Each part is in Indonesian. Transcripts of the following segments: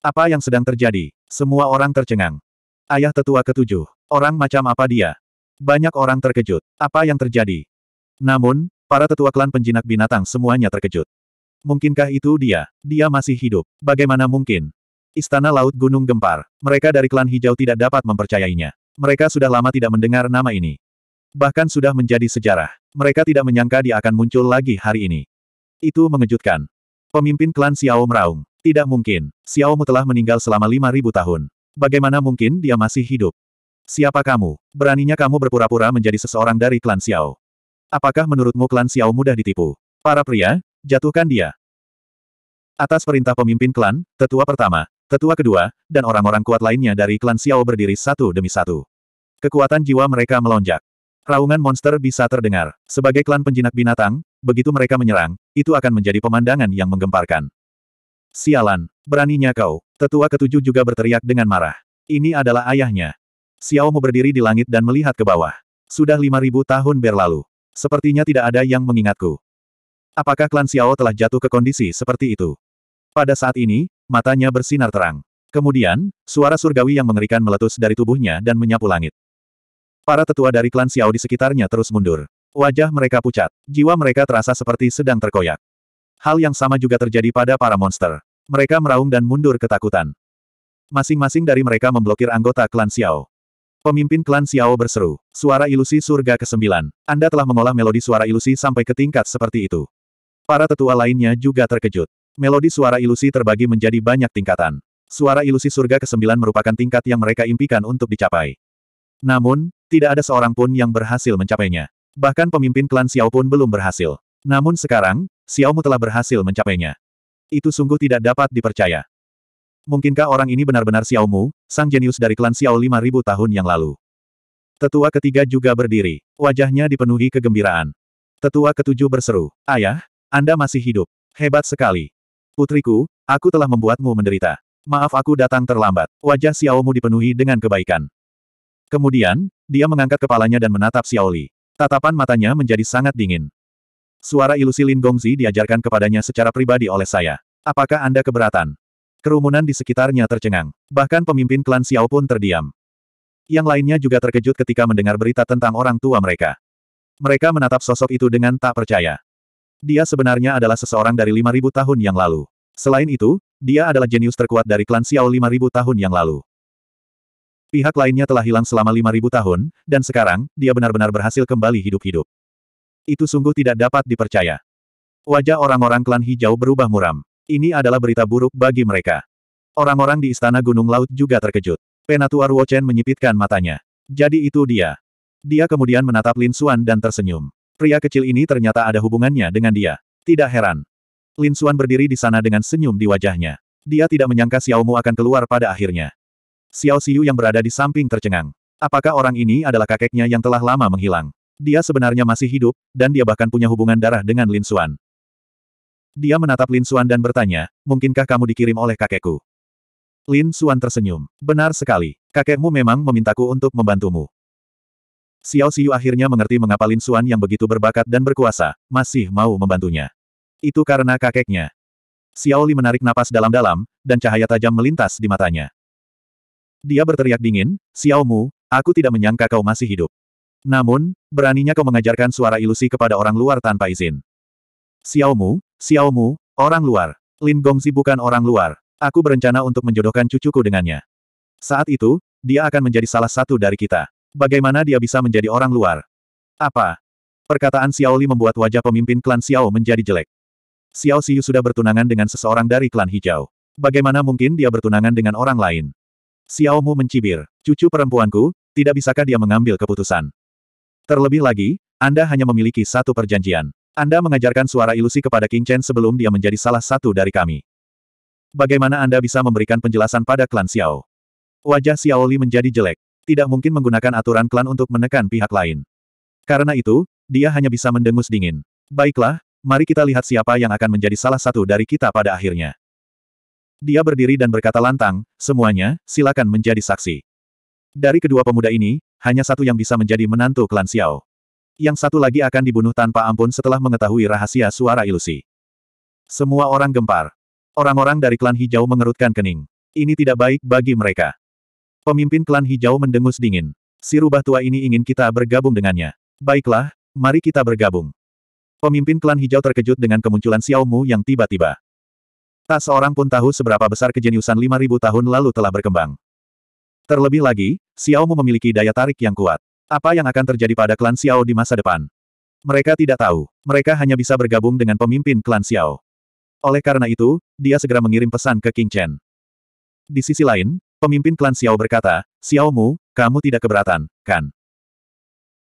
Apa yang sedang terjadi? Semua orang tercengang. Ayah tetua ketujuh. Orang macam apa dia? Banyak orang terkejut. Apa yang terjadi? Namun, para tetua klan penjinak binatang semuanya terkejut. Mungkinkah itu dia? Dia masih hidup. Bagaimana mungkin? Istana Laut Gunung Gempar. Mereka dari klan hijau tidak dapat mempercayainya. Mereka sudah lama tidak mendengar nama ini. Bahkan sudah menjadi sejarah. Mereka tidak menyangka dia akan muncul lagi hari ini. Itu mengejutkan. Pemimpin klan Xiao meraung. Tidak mungkin. Xiaomu telah meninggal selama 5.000 tahun. Bagaimana mungkin dia masih hidup? Siapa kamu? Beraninya kamu berpura-pura menjadi seseorang dari klan Xiao. Apakah menurutmu klan Xiao mudah ditipu? Para pria, jatuhkan dia. Atas perintah pemimpin klan, tetua pertama, tetua kedua, dan orang-orang kuat lainnya dari klan Xiao berdiri satu demi satu. Kekuatan jiwa mereka melonjak. Raungan monster bisa terdengar. Sebagai klan penjinak binatang, begitu mereka menyerang, itu akan menjadi pemandangan yang menggemparkan. Sialan, beraninya kau. Tetua ketujuh juga berteriak dengan marah. Ini adalah ayahnya. Xiao Xiaomu berdiri di langit dan melihat ke bawah. Sudah lima ribu tahun berlalu. Sepertinya tidak ada yang mengingatku. Apakah klan Xiao telah jatuh ke kondisi seperti itu? Pada saat ini, matanya bersinar terang. Kemudian, suara surgawi yang mengerikan meletus dari tubuhnya dan menyapu langit. Para tetua dari klan Xiao di sekitarnya terus mundur. Wajah mereka pucat, jiwa mereka terasa seperti sedang terkoyak. Hal yang sama juga terjadi pada para monster. Mereka meraung dan mundur ketakutan. Masing-masing dari mereka memblokir anggota klan Xiao. Pemimpin klan Xiao berseru, suara ilusi surga ke-9. Anda telah mengolah melodi suara ilusi sampai ke tingkat seperti itu. Para tetua lainnya juga terkejut. Melodi suara ilusi terbagi menjadi banyak tingkatan. Suara ilusi surga ke-9 merupakan tingkat yang mereka impikan untuk dicapai. Namun, tidak ada seorang pun yang berhasil mencapainya. Bahkan pemimpin klan Xiao pun belum berhasil. Namun sekarang, Xiaomu telah berhasil mencapainya. Itu sungguh tidak dapat dipercaya. Mungkinkah orang ini benar-benar Xiaomu, sang jenius dari klan Xiao 5000 tahun yang lalu? Tetua ketiga juga berdiri. Wajahnya dipenuhi kegembiraan. Tetua ketujuh berseru, Ayah, Anda masih hidup. Hebat sekali. Putriku, aku telah membuatmu menderita. Maaf aku datang terlambat. Wajah Xiaomu dipenuhi dengan kebaikan. Kemudian, dia mengangkat kepalanya dan menatap Xiaoli. Tatapan matanya menjadi sangat dingin. Suara ilusi Lin Gongzi diajarkan kepadanya secara pribadi oleh saya. Apakah Anda keberatan? Kerumunan di sekitarnya tercengang. Bahkan pemimpin klan Xiao pun terdiam. Yang lainnya juga terkejut ketika mendengar berita tentang orang tua mereka. Mereka menatap sosok itu dengan tak percaya. Dia sebenarnya adalah seseorang dari 5.000 tahun yang lalu. Selain itu, dia adalah jenius terkuat dari klan Xiao 5.000 tahun yang lalu. Pihak lainnya telah hilang selama 5.000 tahun, dan sekarang, dia benar-benar berhasil kembali hidup-hidup. Itu sungguh tidak dapat dipercaya. Wajah orang-orang klan hijau berubah muram. Ini adalah berita buruk bagi mereka. Orang-orang di Istana Gunung Laut juga terkejut. Penatua Chen menyipitkan matanya. Jadi itu dia. Dia kemudian menatap Lin Xuan dan tersenyum. Pria kecil ini ternyata ada hubungannya dengan dia. Tidak heran. Lin Xuan berdiri di sana dengan senyum di wajahnya. Dia tidak menyangka Xiao Mu akan keluar pada akhirnya. Xiao Xiu yang berada di samping tercengang. Apakah orang ini adalah kakeknya yang telah lama menghilang? Dia sebenarnya masih hidup, dan dia bahkan punya hubungan darah dengan Lin Xuan. Dia menatap Lin Xuan dan bertanya, mungkinkah kamu dikirim oleh kakekku? Lin Xuan tersenyum. Benar sekali, kakekmu memang memintaku untuk membantumu. Xiao Xiu akhirnya mengerti mengapa Lin Xuan yang begitu berbakat dan berkuasa, masih mau membantunya. Itu karena kakeknya. Xiao Li menarik napas dalam-dalam, dan cahaya tajam melintas di matanya. Dia berteriak dingin, Xiao Mu, aku tidak menyangka kau masih hidup. Namun, beraninya kau mengajarkan suara ilusi kepada orang luar tanpa izin. Xiaomu, Xiaomu, orang luar. Lin Gongzi bukan orang luar. Aku berencana untuk menjodohkan cucuku dengannya. Saat itu, dia akan menjadi salah satu dari kita. Bagaimana dia bisa menjadi orang luar? Apa? Perkataan Xiaoli membuat wajah pemimpin klan Xiao menjadi jelek. Xiao Xiu sudah bertunangan dengan seseorang dari klan hijau. Bagaimana mungkin dia bertunangan dengan orang lain? Xiaomu mencibir. Cucu perempuanku, tidak bisakah dia mengambil keputusan? Terlebih lagi, Anda hanya memiliki satu perjanjian. Anda mengajarkan suara ilusi kepada King Chen sebelum dia menjadi salah satu dari kami. Bagaimana Anda bisa memberikan penjelasan pada klan Xiao? Wajah Xiao Li menjadi jelek. Tidak mungkin menggunakan aturan klan untuk menekan pihak lain. Karena itu, dia hanya bisa mendengus dingin. Baiklah, mari kita lihat siapa yang akan menjadi salah satu dari kita pada akhirnya. Dia berdiri dan berkata lantang, semuanya, silakan menjadi saksi. Dari kedua pemuda ini, hanya satu yang bisa menjadi menantu klan Xiao. Yang satu lagi akan dibunuh tanpa ampun setelah mengetahui rahasia suara ilusi. Semua orang gempar. Orang-orang dari klan hijau mengerutkan kening. Ini tidak baik bagi mereka. Pemimpin klan hijau mendengus dingin. Si rubah tua ini ingin kita bergabung dengannya. Baiklah, mari kita bergabung. Pemimpin klan hijau terkejut dengan kemunculan Xiao Mu yang tiba-tiba. Tak seorang pun tahu seberapa besar kejeniusan 5000 tahun lalu telah berkembang. Terlebih lagi, Xiaomu memiliki daya tarik yang kuat. Apa yang akan terjadi pada klan Xiao di masa depan? Mereka tidak tahu. Mereka hanya bisa bergabung dengan pemimpin klan Xiao. Oleh karena itu, dia segera mengirim pesan ke King Chen. Di sisi lain, pemimpin klan Xiao berkata, Xiaomu, kamu tidak keberatan, kan?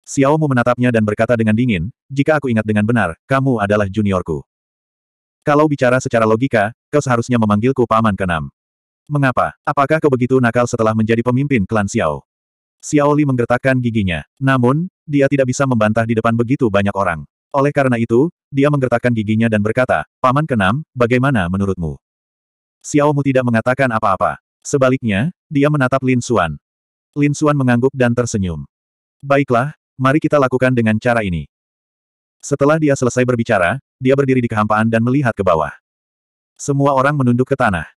Xiaomu menatapnya dan berkata dengan dingin, jika aku ingat dengan benar, kamu adalah juniorku. Kalau bicara secara logika, kau seharusnya memanggilku paman keenam. Mengapa? Apakah kau begitu nakal setelah menjadi pemimpin klan Xiao? Xiaoli menggertakkan giginya. Namun, dia tidak bisa membantah di depan begitu banyak orang. Oleh karena itu, dia menggertakkan giginya dan berkata, Paman Kenam, bagaimana menurutmu? Xiao Xiaomu tidak mengatakan apa-apa. Sebaliknya, dia menatap Lin Xuan. Lin Xuan mengangguk dan tersenyum. Baiklah, mari kita lakukan dengan cara ini. Setelah dia selesai berbicara, dia berdiri di kehampaan dan melihat ke bawah. Semua orang menunduk ke tanah.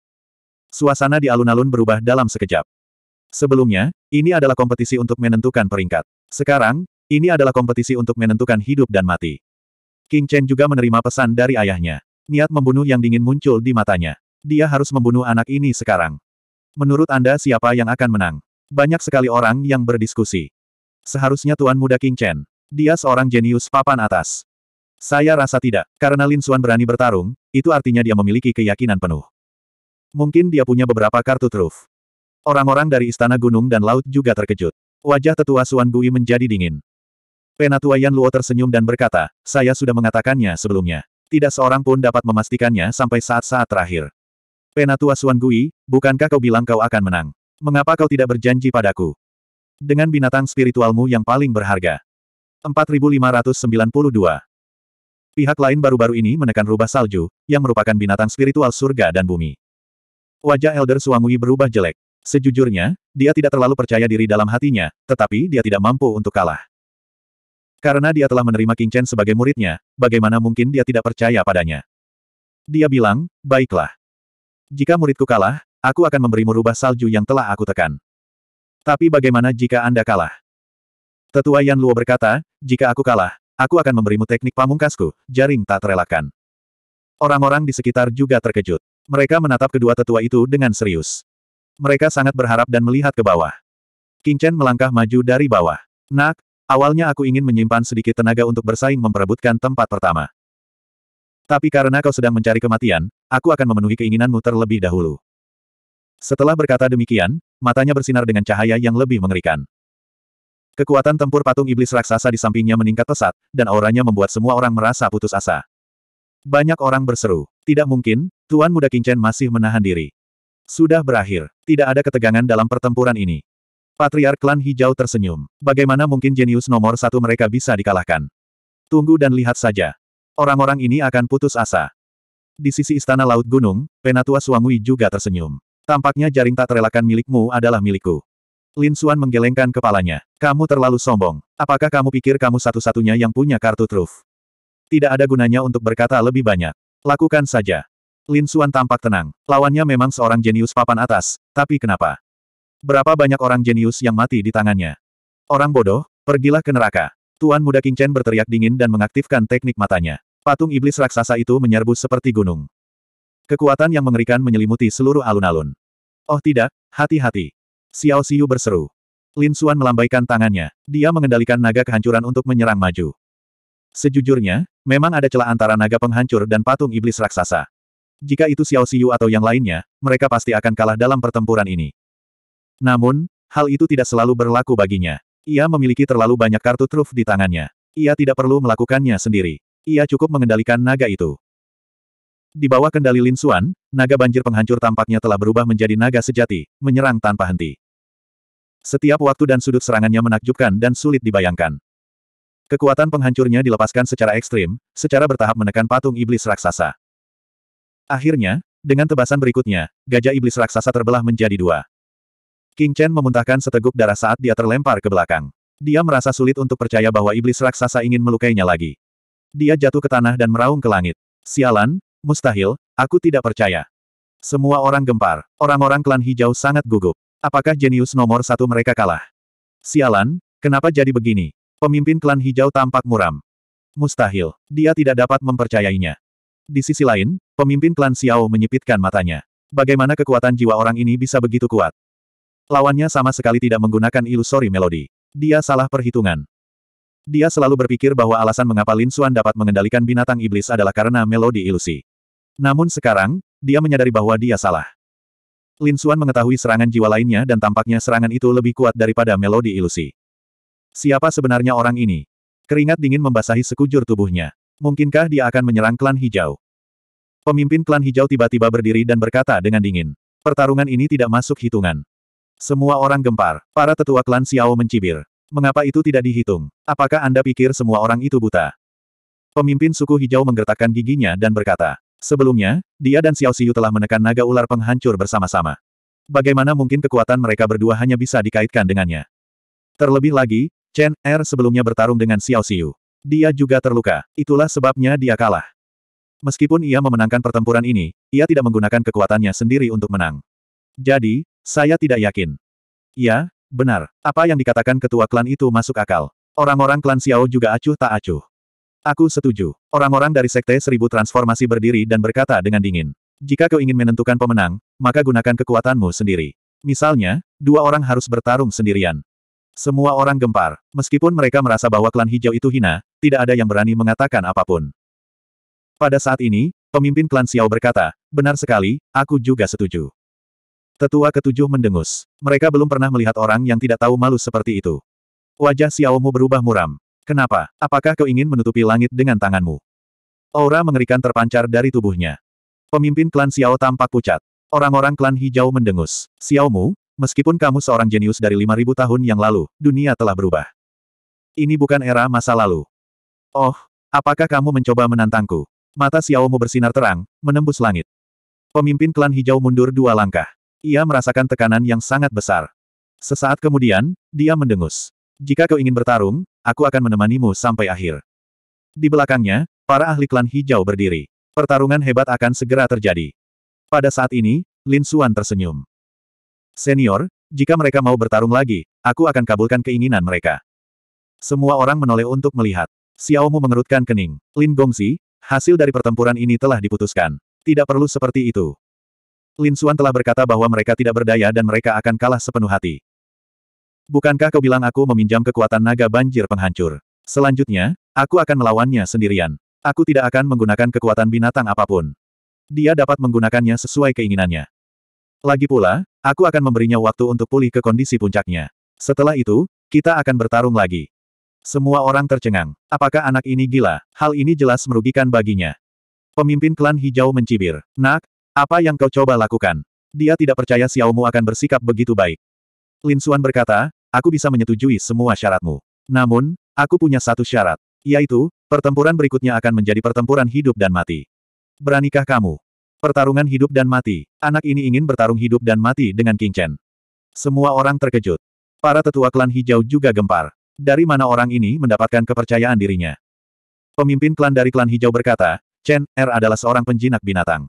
Suasana di alun-alun berubah dalam sekejap. Sebelumnya, ini adalah kompetisi untuk menentukan peringkat. Sekarang, ini adalah kompetisi untuk menentukan hidup dan mati. King Chen juga menerima pesan dari ayahnya. Niat membunuh yang dingin muncul di matanya. Dia harus membunuh anak ini sekarang. Menurut Anda siapa yang akan menang? Banyak sekali orang yang berdiskusi. Seharusnya Tuan Muda King Chen. Dia seorang jenius papan atas. Saya rasa tidak, karena Lin Xuan berani bertarung, itu artinya dia memiliki keyakinan penuh. Mungkin dia punya beberapa kartu truf. Orang-orang dari Istana Gunung dan Laut juga terkejut. Wajah tetua Suan Gui menjadi dingin. Penatua Yan Luo tersenyum dan berkata, saya sudah mengatakannya sebelumnya. Tidak seorang pun dapat memastikannya sampai saat-saat terakhir. Penatua Suan Gui, bukankah kau bilang kau akan menang? Mengapa kau tidak berjanji padaku? Dengan binatang spiritualmu yang paling berharga. 4592 Pihak lain baru-baru ini menekan rubah salju, yang merupakan binatang spiritual surga dan bumi. Wajah Elder Suangui berubah jelek. Sejujurnya, dia tidak terlalu percaya diri dalam hatinya, tetapi dia tidak mampu untuk kalah. Karena dia telah menerima King Chen sebagai muridnya, bagaimana mungkin dia tidak percaya padanya? Dia bilang, baiklah. Jika muridku kalah, aku akan memberimu rubah salju yang telah aku tekan. Tapi bagaimana jika Anda kalah? Tetua Yan Luo berkata, jika aku kalah, aku akan memberimu teknik pamungkasku, jaring tak terelakkan. Orang-orang di sekitar juga terkejut. Mereka menatap kedua tetua itu dengan serius. Mereka sangat berharap dan melihat ke bawah. King Chen melangkah maju dari bawah. Nak, awalnya aku ingin menyimpan sedikit tenaga untuk bersaing memperebutkan tempat pertama. Tapi karena kau sedang mencari kematian, aku akan memenuhi keinginanmu terlebih dahulu. Setelah berkata demikian, matanya bersinar dengan cahaya yang lebih mengerikan. Kekuatan tempur patung iblis raksasa di sampingnya meningkat pesat, dan auranya membuat semua orang merasa putus asa. Banyak orang berseru, tidak mungkin, Tuan Muda Kincen masih menahan diri. Sudah berakhir. Tidak ada ketegangan dalam pertempuran ini. Patriark klan hijau tersenyum. Bagaimana mungkin jenius nomor satu mereka bisa dikalahkan? Tunggu dan lihat saja. Orang-orang ini akan putus asa. Di sisi Istana Laut Gunung, Penatua Suangui juga tersenyum. Tampaknya jaring tak terelakkan milikmu adalah milikku. Lin Xuan menggelengkan kepalanya. Kamu terlalu sombong. Apakah kamu pikir kamu satu-satunya yang punya kartu truf? Tidak ada gunanya untuk berkata lebih banyak. Lakukan saja. Lin Suan tampak tenang. Lawannya memang seorang jenius papan atas, tapi kenapa? Berapa banyak orang jenius yang mati di tangannya? Orang bodoh, pergilah ke neraka. Tuan muda King Chen berteriak dingin dan mengaktifkan teknik matanya. Patung iblis raksasa itu menyerbu seperti gunung. Kekuatan yang mengerikan menyelimuti seluruh alun-alun. Oh tidak, hati-hati. Xiao Xiu berseru. Lin Suan melambaikan tangannya. Dia mengendalikan naga kehancuran untuk menyerang maju. Sejujurnya, memang ada celah antara naga penghancur dan patung iblis raksasa. Jika itu Xiao Xiu atau yang lainnya, mereka pasti akan kalah dalam pertempuran ini. Namun, hal itu tidak selalu berlaku baginya. Ia memiliki terlalu banyak kartu truf di tangannya. Ia tidak perlu melakukannya sendiri. Ia cukup mengendalikan naga itu. Di bawah kendali Lin Xuan, naga banjir penghancur tampaknya telah berubah menjadi naga sejati, menyerang tanpa henti. Setiap waktu dan sudut serangannya menakjubkan dan sulit dibayangkan. Kekuatan penghancurnya dilepaskan secara ekstrim, secara bertahap menekan patung iblis raksasa. Akhirnya, dengan tebasan berikutnya, gajah iblis raksasa terbelah menjadi dua. King Chen memuntahkan seteguk darah saat dia terlempar ke belakang. Dia merasa sulit untuk percaya bahwa iblis raksasa ingin melukainya lagi. Dia jatuh ke tanah dan meraung ke langit. Sialan, mustahil, aku tidak percaya. Semua orang gempar, orang-orang klan hijau sangat gugup. Apakah jenius nomor satu mereka kalah? Sialan, kenapa jadi begini? Pemimpin klan hijau tampak muram. Mustahil, dia tidak dapat mempercayainya. Di sisi lain, pemimpin klan Xiao menyipitkan matanya. Bagaimana kekuatan jiwa orang ini bisa begitu kuat? Lawannya sama sekali tidak menggunakan ilusori melodi. Dia salah perhitungan. Dia selalu berpikir bahwa alasan mengapa Lin Xuan dapat mengendalikan binatang iblis adalah karena melodi ilusi. Namun sekarang, dia menyadari bahwa dia salah. Lin Xuan mengetahui serangan jiwa lainnya dan tampaknya serangan itu lebih kuat daripada melodi ilusi. Siapa sebenarnya orang ini? Keringat dingin membasahi sekujur tubuhnya. Mungkinkah dia akan menyerang klan hijau? Pemimpin klan hijau tiba-tiba berdiri dan berkata dengan dingin. Pertarungan ini tidak masuk hitungan. Semua orang gempar. Para tetua klan Xiao mencibir. Mengapa itu tidak dihitung? Apakah Anda pikir semua orang itu buta? Pemimpin suku hijau menggertakkan giginya dan berkata. Sebelumnya, dia dan Xiao Xiu telah menekan naga ular penghancur bersama-sama. Bagaimana mungkin kekuatan mereka berdua hanya bisa dikaitkan dengannya? Terlebih lagi, Chen Er sebelumnya bertarung dengan Xiao Xiu. Dia juga terluka, itulah sebabnya dia kalah. Meskipun ia memenangkan pertempuran ini, ia tidak menggunakan kekuatannya sendiri untuk menang. Jadi, saya tidak yakin. Ya, benar. Apa yang dikatakan ketua klan itu masuk akal. Orang-orang klan Xiao juga acuh tak acuh. Aku setuju. Orang-orang dari Sekte Seribu Transformasi berdiri dan berkata dengan dingin. Jika kau ingin menentukan pemenang, maka gunakan kekuatanmu sendiri. Misalnya, dua orang harus bertarung sendirian. Semua orang gempar. Meskipun mereka merasa bahwa klan hijau itu hina, tidak ada yang berani mengatakan apapun. Pada saat ini, pemimpin klan Xiao berkata, benar sekali, aku juga setuju. Tetua ketujuh mendengus. Mereka belum pernah melihat orang yang tidak tahu malu seperti itu. Wajah Xiao Mu berubah muram. Kenapa? Apakah kau ingin menutupi langit dengan tanganmu? Aura mengerikan terpancar dari tubuhnya. Pemimpin klan Xiao tampak pucat. Orang-orang klan hijau mendengus. Xiao Mu, meskipun kamu seorang jenius dari 5000 tahun yang lalu, dunia telah berubah. Ini bukan era masa lalu. Oh, apakah kamu mencoba menantangku? Mata Xiaomu bersinar terang, menembus langit. Pemimpin klan hijau mundur dua langkah. Ia merasakan tekanan yang sangat besar. Sesaat kemudian, dia mendengus. Jika kau ingin bertarung, aku akan menemanimu sampai akhir. Di belakangnya, para ahli klan hijau berdiri. Pertarungan hebat akan segera terjadi. Pada saat ini, Lin Xuan tersenyum. Senior, jika mereka mau bertarung lagi, aku akan kabulkan keinginan mereka. Semua orang menoleh untuk melihat. Xiaomu mengerutkan kening. Lin Gongzi, hasil dari pertempuran ini telah diputuskan. Tidak perlu seperti itu. Lin Xuan telah berkata bahwa mereka tidak berdaya dan mereka akan kalah sepenuh hati. Bukankah kau bilang aku meminjam kekuatan naga banjir penghancur? Selanjutnya, aku akan melawannya sendirian. Aku tidak akan menggunakan kekuatan binatang apapun. Dia dapat menggunakannya sesuai keinginannya. Lagi pula, aku akan memberinya waktu untuk pulih ke kondisi puncaknya. Setelah itu, kita akan bertarung lagi. Semua orang tercengang. Apakah anak ini gila? Hal ini jelas merugikan baginya. Pemimpin klan hijau mencibir. Nak, apa yang kau coba lakukan? Dia tidak percaya Xiao Mu akan bersikap begitu baik. Lin Xuan berkata, aku bisa menyetujui semua syaratmu. Namun, aku punya satu syarat. Yaitu, pertempuran berikutnya akan menjadi pertempuran hidup dan mati. Beranikah kamu? Pertarungan hidup dan mati. Anak ini ingin bertarung hidup dan mati dengan King Chen. Semua orang terkejut. Para tetua klan hijau juga gempar. Dari mana orang ini mendapatkan kepercayaan dirinya? Pemimpin klan dari klan hijau berkata, Chen Er adalah seorang penjinak binatang.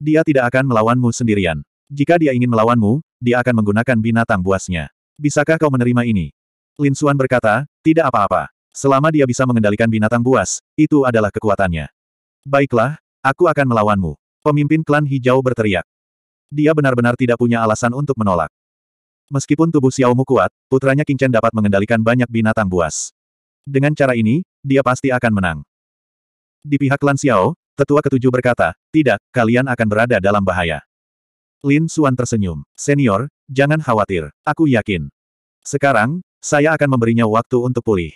Dia tidak akan melawanmu sendirian. Jika dia ingin melawanmu, dia akan menggunakan binatang buasnya. Bisakah kau menerima ini? Lin Suan berkata, tidak apa-apa. Selama dia bisa mengendalikan binatang buas, itu adalah kekuatannya. Baiklah, aku akan melawanmu. Pemimpin klan hijau berteriak. Dia benar-benar tidak punya alasan untuk menolak. Meskipun tubuh Xiaomu kuat, putranya Qingchen dapat mengendalikan banyak binatang buas. Dengan cara ini, dia pasti akan menang. Di pihak Lan Xiao, tetua ketujuh berkata, tidak, kalian akan berada dalam bahaya. Lin Xuan tersenyum. Senior, jangan khawatir, aku yakin. Sekarang, saya akan memberinya waktu untuk pulih.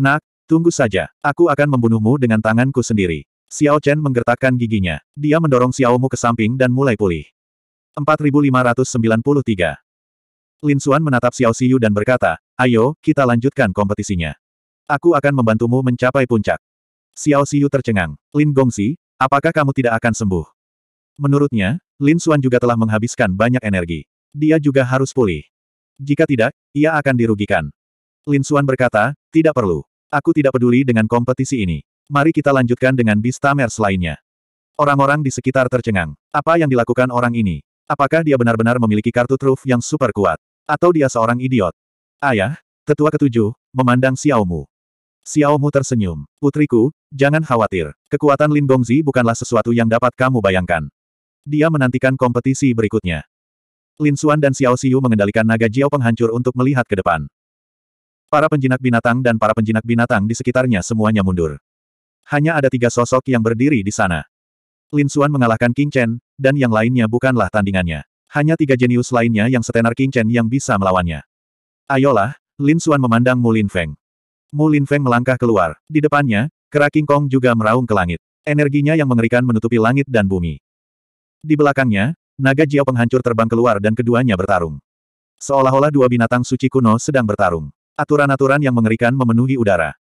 Nak, tunggu saja, aku akan membunuhmu dengan tanganku sendiri. Xiao Chen menggertakkan giginya. Dia mendorong Xiao Mu ke samping dan mulai pulih. 4593 Lin Xuan menatap Xiao Xiu dan berkata, ayo, kita lanjutkan kompetisinya. Aku akan membantumu mencapai puncak. Xiao Xiu tercengang. Lin Gongxi, apakah kamu tidak akan sembuh? Menurutnya, Lin Xuan juga telah menghabiskan banyak energi. Dia juga harus pulih. Jika tidak, ia akan dirugikan. Lin Xuan berkata, tidak perlu. Aku tidak peduli dengan kompetisi ini. Mari kita lanjutkan dengan bis Tamers lainnya. Orang-orang di sekitar tercengang. Apa yang dilakukan orang ini? Apakah dia benar-benar memiliki kartu truf yang super kuat? Atau dia seorang idiot. Ayah, tetua ketujuh, memandang Xiaomu. Xiaomu tersenyum. Putriku, jangan khawatir. Kekuatan Lin Gongzi bukanlah sesuatu yang dapat kamu bayangkan. Dia menantikan kompetisi berikutnya. Lin Xuan dan Xiao Xiu mengendalikan naga Jiao penghancur untuk melihat ke depan. Para penjinak binatang dan para penjinak binatang di sekitarnya semuanya mundur. Hanya ada tiga sosok yang berdiri di sana. Lin Xuan mengalahkan King Chen, dan yang lainnya bukanlah tandingannya. Hanya tiga jenius lainnya yang setenar King Chen yang bisa melawannya. Ayolah, Lin Xuan memandang Mu Lin Feng. Mu Lin Feng melangkah keluar. Di depannya, kera King Kong juga meraung ke langit. Energinya yang mengerikan menutupi langit dan bumi. Di belakangnya, naga Jiao penghancur terbang keluar dan keduanya bertarung. Seolah-olah dua binatang suci kuno sedang bertarung. Aturan-aturan yang mengerikan memenuhi udara.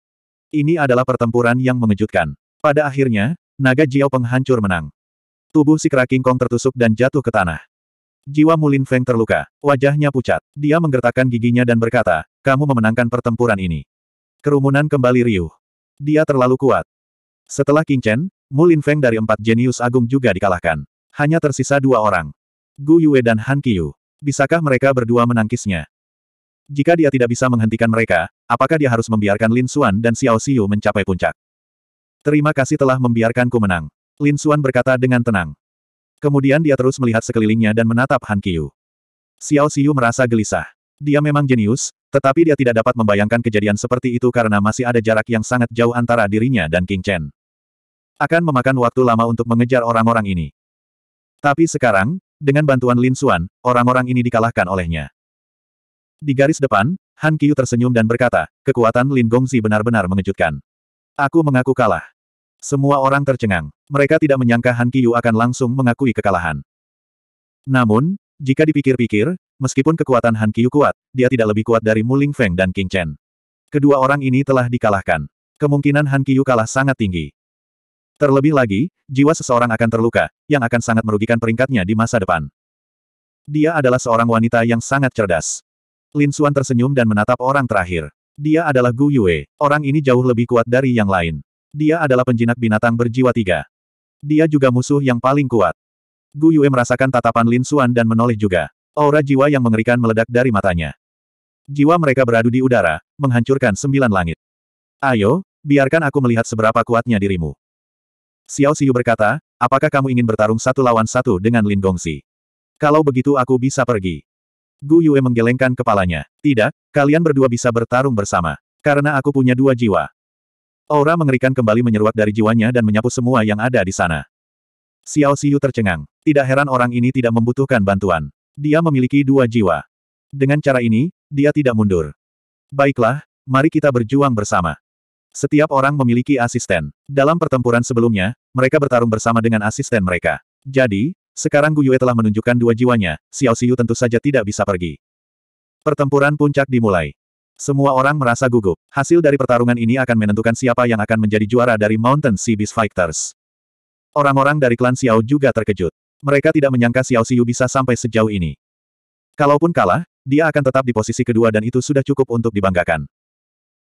Ini adalah pertempuran yang mengejutkan. Pada akhirnya, naga Jiao penghancur menang. Tubuh si kera King Kong tertusuk dan jatuh ke tanah. Jiwa Mulin Feng terluka, wajahnya pucat. Dia menggertakkan giginya dan berkata, kamu memenangkan pertempuran ini. Kerumunan kembali riuh. Dia terlalu kuat. Setelah King Chen, Mulin Feng dari empat jenius agung juga dikalahkan. Hanya tersisa dua orang. Gu Yue dan Han Qiu. Bisakah mereka berdua menangkisnya? Jika dia tidak bisa menghentikan mereka, apakah dia harus membiarkan Lin Xuan dan Xiao Xiu mencapai puncak? Terima kasih telah membiarkanku menang. Lin Xuan berkata dengan tenang. Kemudian dia terus melihat sekelilingnya dan menatap Han Qiu. Xiao Xiu merasa gelisah. Dia memang jenius, tetapi dia tidak dapat membayangkan kejadian seperti itu karena masih ada jarak yang sangat jauh antara dirinya dan King Chen. Akan memakan waktu lama untuk mengejar orang-orang ini. Tapi sekarang, dengan bantuan Lin Xuan, orang-orang ini dikalahkan olehnya. Di garis depan, Han Qiu tersenyum dan berkata, kekuatan Lin Gongzi benar-benar mengejutkan. Aku mengaku kalah. Semua orang tercengang. Mereka tidak menyangka Han Qiyu akan langsung mengakui kekalahan. Namun, jika dipikir-pikir, meskipun kekuatan Han Qiyu kuat, dia tidak lebih kuat dari Muling Feng dan King Chen. Kedua orang ini telah dikalahkan. Kemungkinan Han Qiyu kalah sangat tinggi. Terlebih lagi, jiwa seseorang akan terluka, yang akan sangat merugikan peringkatnya di masa depan. Dia adalah seorang wanita yang sangat cerdas. Lin Xuan tersenyum dan menatap orang terakhir. Dia adalah Gu Yue. Orang ini jauh lebih kuat dari yang lain. Dia adalah penjinak binatang berjiwa tiga. Dia juga musuh yang paling kuat. Gu Yue merasakan tatapan Lin Xuan dan menoleh juga. Aura jiwa yang mengerikan meledak dari matanya. Jiwa mereka beradu di udara, menghancurkan sembilan langit. Ayo, biarkan aku melihat seberapa kuatnya dirimu. Xiao Xiu berkata, apakah kamu ingin bertarung satu lawan satu dengan Lin Gongxi? Kalau begitu aku bisa pergi. Gu Yue menggelengkan kepalanya. Tidak, kalian berdua bisa bertarung bersama. Karena aku punya dua jiwa. Aura mengerikan kembali menyeruak dari jiwanya dan menyapu semua yang ada di sana. Xiao Xiu tercengang. Tidak heran orang ini tidak membutuhkan bantuan. Dia memiliki dua jiwa. Dengan cara ini, dia tidak mundur. Baiklah, mari kita berjuang bersama. Setiap orang memiliki asisten. Dalam pertempuran sebelumnya, mereka bertarung bersama dengan asisten mereka. Jadi, sekarang Gu Yue telah menunjukkan dua jiwanya, Xiao Xiu tentu saja tidak bisa pergi. Pertempuran puncak dimulai. Semua orang merasa gugup. Hasil dari pertarungan ini akan menentukan siapa yang akan menjadi juara dari Mountain Sea Beast Fighters. Orang-orang dari klan Xiao juga terkejut. Mereka tidak menyangka Xiao Xiu bisa sampai sejauh ini. Kalaupun kalah, dia akan tetap di posisi kedua dan itu sudah cukup untuk dibanggakan.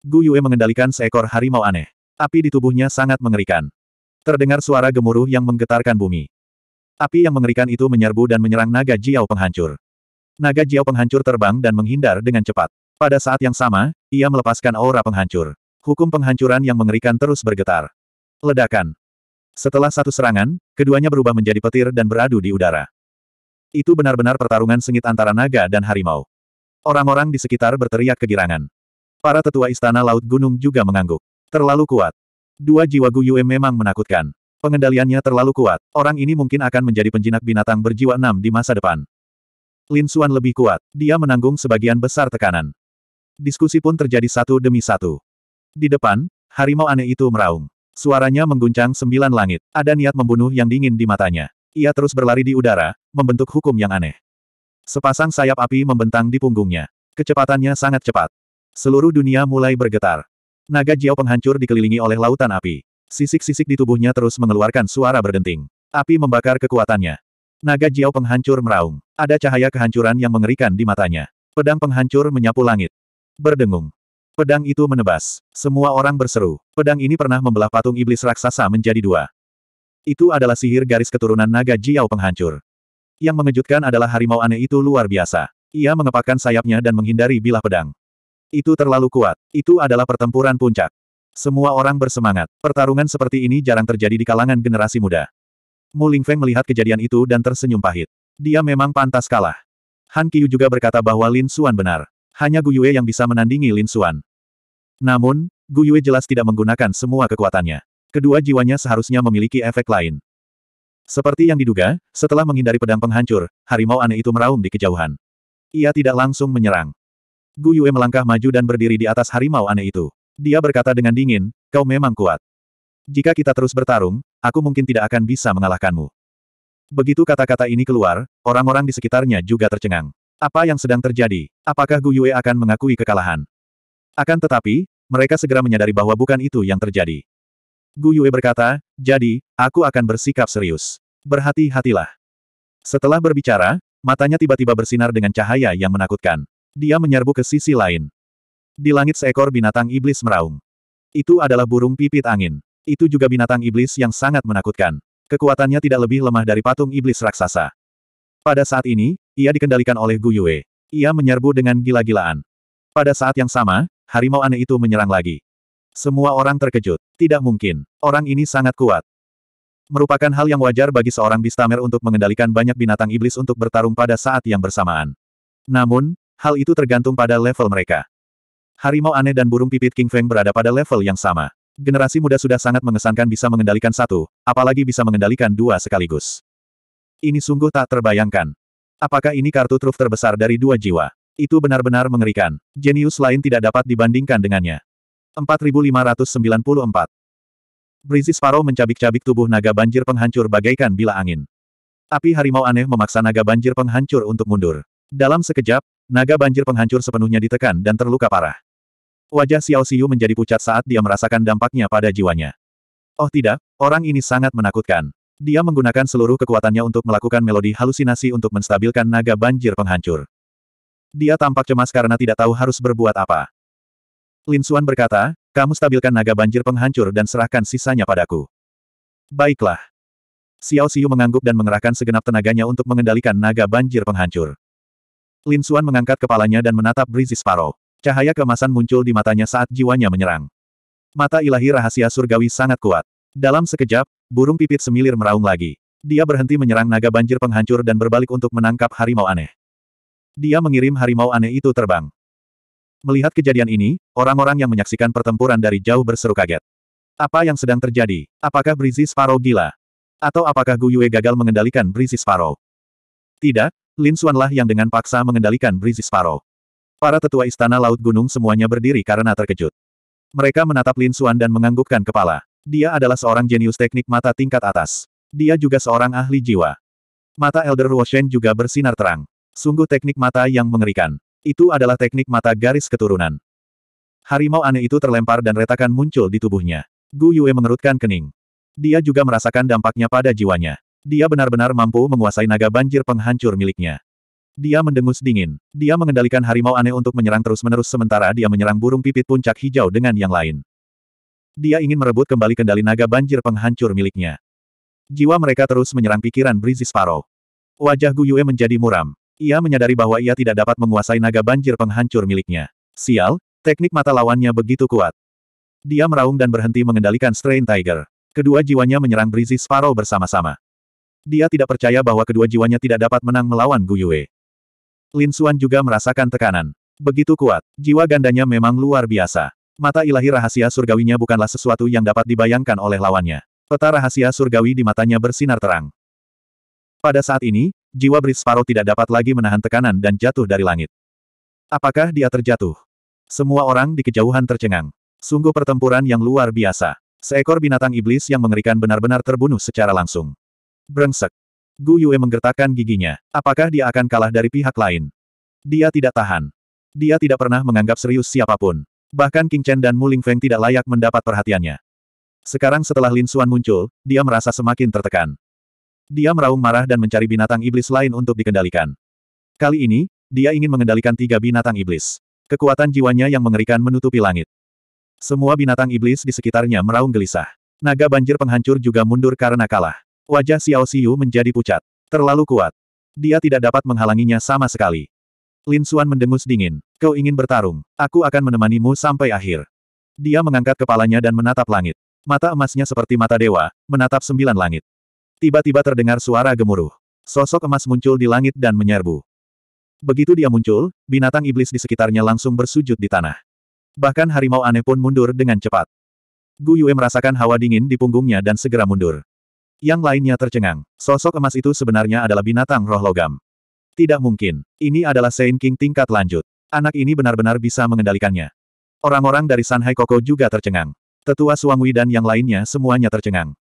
Gu Yue mengendalikan seekor harimau aneh. Api di tubuhnya sangat mengerikan. Terdengar suara gemuruh yang menggetarkan bumi. Api yang mengerikan itu menyerbu dan menyerang naga Jiao penghancur. Naga Jiao penghancur terbang dan menghindar dengan cepat. Pada saat yang sama, ia melepaskan aura penghancur. Hukum penghancuran yang mengerikan terus bergetar. Ledakan. Setelah satu serangan, keduanya berubah menjadi petir dan beradu di udara. Itu benar-benar pertarungan sengit antara naga dan harimau. Orang-orang di sekitar berteriak kegirangan. Para tetua istana Laut Gunung juga mengangguk. Terlalu kuat. Dua jiwa Guyue memang menakutkan. Pengendaliannya terlalu kuat. Orang ini mungkin akan menjadi penjinak binatang berjiwa enam di masa depan. Lin Xuan lebih kuat. Dia menanggung sebagian besar tekanan. Diskusi pun terjadi satu demi satu. Di depan, harimau aneh itu meraung. Suaranya mengguncang sembilan langit. Ada niat membunuh yang dingin di matanya. Ia terus berlari di udara, membentuk hukum yang aneh. Sepasang sayap api membentang di punggungnya. Kecepatannya sangat cepat. Seluruh dunia mulai bergetar. Naga Jiao penghancur dikelilingi oleh lautan api. Sisik-sisik di tubuhnya terus mengeluarkan suara berdenting. Api membakar kekuatannya. Naga Jiao penghancur meraung. Ada cahaya kehancuran yang mengerikan di matanya. Pedang penghancur menyapu langit. Berdengung. Pedang itu menebas. Semua orang berseru. Pedang ini pernah membelah patung iblis raksasa menjadi dua. Itu adalah sihir garis keturunan naga Jiao penghancur. Yang mengejutkan adalah harimau aneh itu luar biasa. Ia mengepakkan sayapnya dan menghindari bilah pedang. Itu terlalu kuat. Itu adalah pertempuran puncak. Semua orang bersemangat. Pertarungan seperti ini jarang terjadi di kalangan generasi muda. Mu Lingfeng melihat kejadian itu dan tersenyum pahit. Dia memang pantas kalah. Han Qiu juga berkata bahwa Lin Suan benar hanya Gu Yue yang bisa menandingi Lin Xuan. Namun, Gu Yue jelas tidak menggunakan semua kekuatannya. Kedua jiwanya seharusnya memiliki efek lain. Seperti yang diduga, setelah menghindari pedang penghancur, harimau aneh itu meraung di kejauhan. Ia tidak langsung menyerang. Gu Yue melangkah maju dan berdiri di atas harimau aneh itu. Dia berkata dengan dingin, kau memang kuat. Jika kita terus bertarung, aku mungkin tidak akan bisa mengalahkanmu. Begitu kata-kata ini keluar, orang-orang di sekitarnya juga tercengang. Apa yang sedang terjadi? Apakah Gu Yue akan mengakui kekalahan? Akan tetapi, mereka segera menyadari bahwa bukan itu yang terjadi. Gu Yue berkata, jadi, aku akan bersikap serius. Berhati-hatilah. Setelah berbicara, matanya tiba-tiba bersinar dengan cahaya yang menakutkan. Dia menyerbu ke sisi lain. Di langit seekor binatang iblis meraung. Itu adalah burung pipit angin. Itu juga binatang iblis yang sangat menakutkan. Kekuatannya tidak lebih lemah dari patung iblis raksasa. Pada saat ini, ia dikendalikan oleh Gu Yue. Ia menyerbu dengan gila-gilaan. Pada saat yang sama, harimau aneh itu menyerang lagi. Semua orang terkejut. Tidak mungkin. Orang ini sangat kuat. Merupakan hal yang wajar bagi seorang bistamer untuk mengendalikan banyak binatang iblis untuk bertarung pada saat yang bersamaan. Namun, hal itu tergantung pada level mereka. Harimau aneh dan burung pipit King Feng berada pada level yang sama. Generasi muda sudah sangat mengesankan bisa mengendalikan satu, apalagi bisa mengendalikan dua sekaligus. Ini sungguh tak terbayangkan. Apakah ini kartu truf terbesar dari dua jiwa? Itu benar-benar mengerikan. Jenius lain tidak dapat dibandingkan dengannya. 4594 Brizzy Sparrow mencabik-cabik tubuh naga banjir penghancur bagaikan bila angin. Api harimau aneh memaksa naga banjir penghancur untuk mundur. Dalam sekejap, naga banjir penghancur sepenuhnya ditekan dan terluka parah. Wajah Xiao Xiu menjadi pucat saat dia merasakan dampaknya pada jiwanya. Oh tidak, orang ini sangat menakutkan. Dia menggunakan seluruh kekuatannya untuk melakukan melodi halusinasi untuk menstabilkan naga banjir penghancur. Dia tampak cemas karena tidak tahu harus berbuat apa. Lin Xuan berkata, kamu stabilkan naga banjir penghancur dan serahkan sisanya padaku. Baiklah. Xiao Xiu mengangguk dan mengerahkan segenap tenaganya untuk mengendalikan naga banjir penghancur. Lin Xuan mengangkat kepalanya dan menatap Brizis Paro. Cahaya kemasan muncul di matanya saat jiwanya menyerang. Mata ilahi rahasia surgawi sangat kuat. Dalam sekejap, burung pipit semilir meraung lagi. Dia berhenti menyerang naga banjir penghancur dan berbalik untuk menangkap harimau aneh. Dia mengirim harimau aneh itu terbang. Melihat kejadian ini, orang-orang yang menyaksikan pertempuran dari jauh berseru kaget. Apa yang sedang terjadi? Apakah Brizzy Sparrow gila? Atau apakah Gu Yue gagal mengendalikan Brizzy Sparrow? Tidak, Lin Xuanlah yang dengan paksa mengendalikan Brizzy Sparrow. Para tetua istana Laut Gunung semuanya berdiri karena terkejut. Mereka menatap Lin Xuan dan menganggukkan kepala. Dia adalah seorang jenius teknik mata tingkat atas. Dia juga seorang ahli jiwa. Mata Elder Woshen juga bersinar terang. Sungguh teknik mata yang mengerikan. Itu adalah teknik mata garis keturunan. Harimau aneh itu terlempar dan retakan muncul di tubuhnya. Gu Yue mengerutkan kening. Dia juga merasakan dampaknya pada jiwanya. Dia benar-benar mampu menguasai naga banjir penghancur miliknya. Dia mendengus dingin. Dia mengendalikan harimau aneh untuk menyerang terus-menerus sementara dia menyerang burung pipit puncak hijau dengan yang lain. Dia ingin merebut kembali kendali naga banjir penghancur miliknya. Jiwa mereka terus menyerang pikiran Brizis Sparrow. Wajah Guyue menjadi muram. Ia menyadari bahwa ia tidak dapat menguasai naga banjir penghancur miliknya. Sial, teknik mata lawannya begitu kuat. Dia meraung dan berhenti mengendalikan Strain Tiger. Kedua jiwanya menyerang Brizis Sparrow bersama-sama. Dia tidak percaya bahwa kedua jiwanya tidak dapat menang melawan Guyue. Lin Xuan juga merasakan tekanan. Begitu kuat, jiwa gandanya memang luar biasa. Mata ilahi rahasia surgawinya bukanlah sesuatu yang dapat dibayangkan oleh lawannya. Peta rahasia surgawi di matanya bersinar terang. Pada saat ini, jiwa Brit Sparrow tidak dapat lagi menahan tekanan dan jatuh dari langit. Apakah dia terjatuh? Semua orang di kejauhan tercengang. Sungguh pertempuran yang luar biasa. Seekor binatang iblis yang mengerikan benar-benar terbunuh secara langsung. Brengsek. Gu Yue menggertakkan giginya. Apakah dia akan kalah dari pihak lain? Dia tidak tahan. Dia tidak pernah menganggap serius siapapun. Bahkan King Chen dan Mu Ling Feng tidak layak mendapat perhatiannya. Sekarang setelah Lin Xuan muncul, dia merasa semakin tertekan. Dia meraung marah dan mencari binatang iblis lain untuk dikendalikan. Kali ini, dia ingin mengendalikan tiga binatang iblis. Kekuatan jiwanya yang mengerikan menutupi langit. Semua binatang iblis di sekitarnya meraung gelisah. Naga banjir penghancur juga mundur karena kalah. Wajah Xiao Xiu menjadi pucat. Terlalu kuat. Dia tidak dapat menghalanginya sama sekali. Lin Suan mendengus dingin. Kau ingin bertarung. Aku akan menemanimu sampai akhir. Dia mengangkat kepalanya dan menatap langit. Mata emasnya seperti mata dewa, menatap sembilan langit. Tiba-tiba terdengar suara gemuruh. Sosok emas muncul di langit dan menyerbu. Begitu dia muncul, binatang iblis di sekitarnya langsung bersujud di tanah. Bahkan harimau aneh pun mundur dengan cepat. Gu Yue merasakan hawa dingin di punggungnya dan segera mundur. Yang lainnya tercengang. Sosok emas itu sebenarnya adalah binatang roh logam. Tidak mungkin. Ini adalah Saint King tingkat lanjut. Anak ini benar-benar bisa mengendalikannya. Orang-orang dari Sanhai Koko juga tercengang. Tetua Wei dan yang lainnya semuanya tercengang.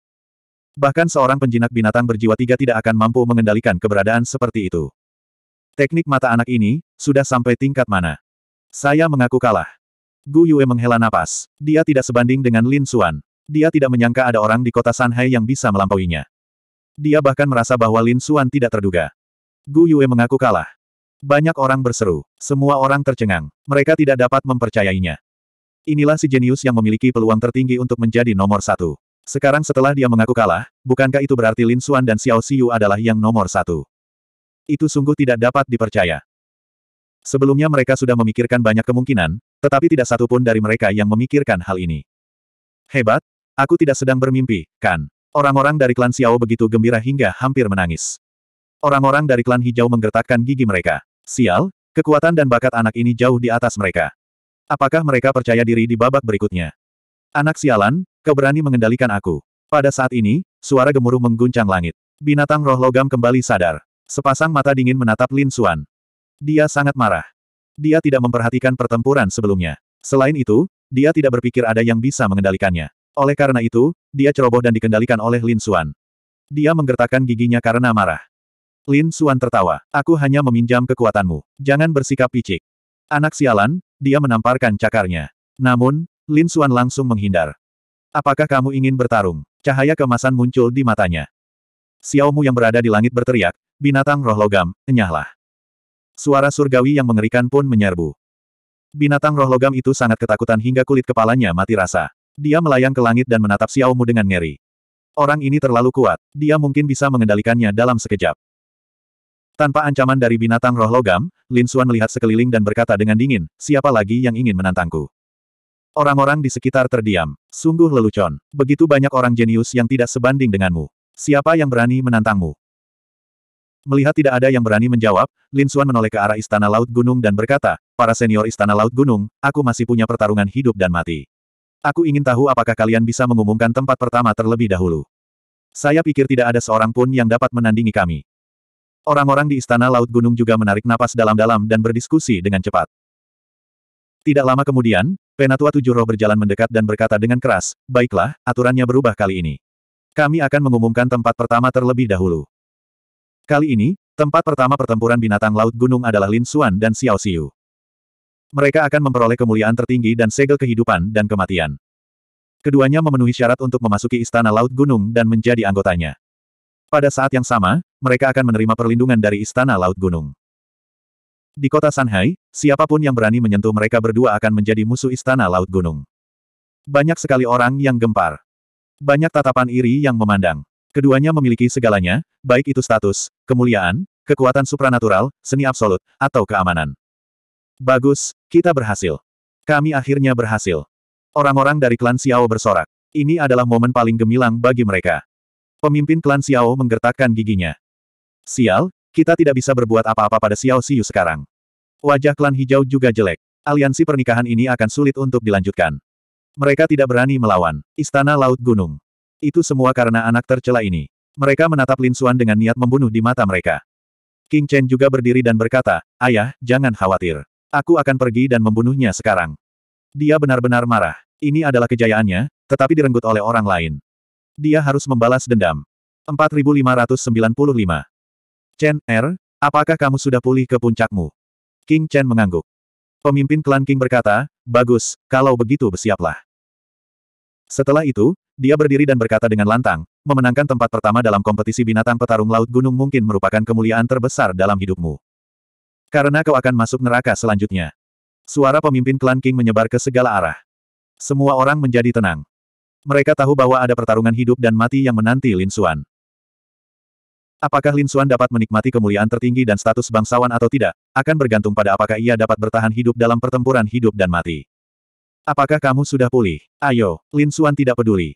Bahkan seorang penjinak binatang berjiwa tiga tidak akan mampu mengendalikan keberadaan seperti itu. Teknik mata anak ini, sudah sampai tingkat mana? Saya mengaku kalah. Gu Yue menghela napas. Dia tidak sebanding dengan Lin Xuan. Dia tidak menyangka ada orang di kota Sanhai yang bisa melampauinya. Dia bahkan merasa bahwa Lin Xuan tidak terduga. Gu Yue mengaku kalah. Banyak orang berseru. Semua orang tercengang. Mereka tidak dapat mempercayainya. Inilah si jenius yang memiliki peluang tertinggi untuk menjadi nomor satu. Sekarang setelah dia mengaku kalah, bukankah itu berarti Lin Xuan dan Xiao Xiu adalah yang nomor satu? Itu sungguh tidak dapat dipercaya. Sebelumnya mereka sudah memikirkan banyak kemungkinan, tetapi tidak satu pun dari mereka yang memikirkan hal ini. Hebat, aku tidak sedang bermimpi, kan? Orang-orang dari klan Xiao begitu gembira hingga hampir menangis. Orang-orang dari klan hijau menggertakkan gigi mereka. Sial, kekuatan dan bakat anak ini jauh di atas mereka. Apakah mereka percaya diri di babak berikutnya? Anak sialan, kau berani mengendalikan aku. Pada saat ini, suara gemuruh mengguncang langit. Binatang roh logam kembali sadar. Sepasang mata dingin menatap Lin Xuan. Dia sangat marah. Dia tidak memperhatikan pertempuran sebelumnya. Selain itu, dia tidak berpikir ada yang bisa mengendalikannya. Oleh karena itu, dia ceroboh dan dikendalikan oleh Lin Xuan. Dia menggertakkan giginya karena marah. Lin Suan tertawa. Aku hanya meminjam kekuatanmu. Jangan bersikap picik. Anak sialan, dia menamparkan cakarnya. Namun, Lin Suan langsung menghindar. Apakah kamu ingin bertarung? Cahaya kemasan muncul di matanya. Xiaomu yang berada di langit berteriak, binatang roh logam, enyahlah. Suara surgawi yang mengerikan pun menyerbu. Binatang roh logam itu sangat ketakutan hingga kulit kepalanya mati rasa. Dia melayang ke langit dan menatap Xiaomu dengan ngeri. Orang ini terlalu kuat, dia mungkin bisa mengendalikannya dalam sekejap. Tanpa ancaman dari binatang roh logam, Lin Xuan melihat sekeliling dan berkata dengan dingin, siapa lagi yang ingin menantangku? Orang-orang di sekitar terdiam. Sungguh lelucon. Begitu banyak orang jenius yang tidak sebanding denganmu. Siapa yang berani menantangmu? Melihat tidak ada yang berani menjawab, Lin Xuan menoleh ke arah Istana Laut Gunung dan berkata, para senior Istana Laut Gunung, aku masih punya pertarungan hidup dan mati. Aku ingin tahu apakah kalian bisa mengumumkan tempat pertama terlebih dahulu. Saya pikir tidak ada seorang pun yang dapat menandingi kami. Orang-orang di Istana Laut Gunung juga menarik napas dalam-dalam dan berdiskusi dengan cepat. Tidak lama kemudian, Penatua Tujuh Roh berjalan mendekat dan berkata dengan keras, Baiklah, aturannya berubah kali ini. Kami akan mengumumkan tempat pertama terlebih dahulu. Kali ini, tempat pertama pertempuran binatang laut gunung adalah Lin Xuan dan Xiao Xiu. Mereka akan memperoleh kemuliaan tertinggi dan segel kehidupan dan kematian. Keduanya memenuhi syarat untuk memasuki Istana Laut Gunung dan menjadi anggotanya. Pada saat yang sama, mereka akan menerima perlindungan dari Istana Laut Gunung. Di kota Shanghai, siapapun yang berani menyentuh mereka berdua akan menjadi musuh Istana Laut Gunung. Banyak sekali orang yang gempar. Banyak tatapan iri yang memandang. Keduanya memiliki segalanya, baik itu status, kemuliaan, kekuatan supranatural, seni absolut, atau keamanan. Bagus, kita berhasil. Kami akhirnya berhasil. Orang-orang dari klan Xiao bersorak. Ini adalah momen paling gemilang bagi mereka. Pemimpin klan Xiao menggertakkan giginya. Sial, kita tidak bisa berbuat apa-apa pada Xiao Siyu sekarang. Wajah klan hijau juga jelek. Aliansi pernikahan ini akan sulit untuk dilanjutkan. Mereka tidak berani melawan. Istana Laut Gunung. Itu semua karena anak tercela ini. Mereka menatap Lin Xuan dengan niat membunuh di mata mereka. King Chen juga berdiri dan berkata, Ayah, jangan khawatir. Aku akan pergi dan membunuhnya sekarang. Dia benar-benar marah. Ini adalah kejayaannya, tetapi direnggut oleh orang lain. Dia harus membalas dendam. 4595 Chen, Er, apakah kamu sudah pulih ke puncakmu? King Chen mengangguk. Pemimpin klan King berkata, bagus, kalau begitu bersiaplah. Setelah itu, dia berdiri dan berkata dengan lantang, memenangkan tempat pertama dalam kompetisi binatang petarung laut gunung mungkin merupakan kemuliaan terbesar dalam hidupmu. Karena kau akan masuk neraka selanjutnya. Suara pemimpin klan King menyebar ke segala arah. Semua orang menjadi tenang. Mereka tahu bahwa ada pertarungan hidup dan mati yang menanti Lin Suan. Apakah Lin Xuan dapat menikmati kemuliaan tertinggi dan status bangsawan atau tidak, akan bergantung pada apakah ia dapat bertahan hidup dalam pertempuran hidup dan mati. Apakah kamu sudah pulih? Ayo, Lin Xuan tidak peduli.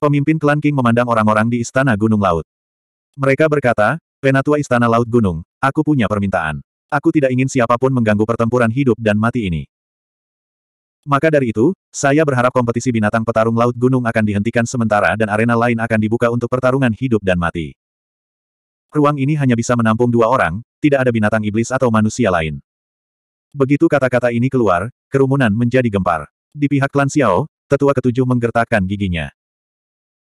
Pemimpin klan King memandang orang-orang di Istana Gunung Laut. Mereka berkata, Penatua Istana Laut Gunung, aku punya permintaan. Aku tidak ingin siapapun mengganggu pertempuran hidup dan mati ini. Maka dari itu, saya berharap kompetisi binatang petarung Laut Gunung akan dihentikan sementara dan arena lain akan dibuka untuk pertarungan hidup dan mati. Ruang ini hanya bisa menampung dua orang, tidak ada binatang iblis atau manusia lain. Begitu kata-kata ini keluar, kerumunan menjadi gempar. Di pihak klan Xiao, tetua ketujuh menggertakkan giginya.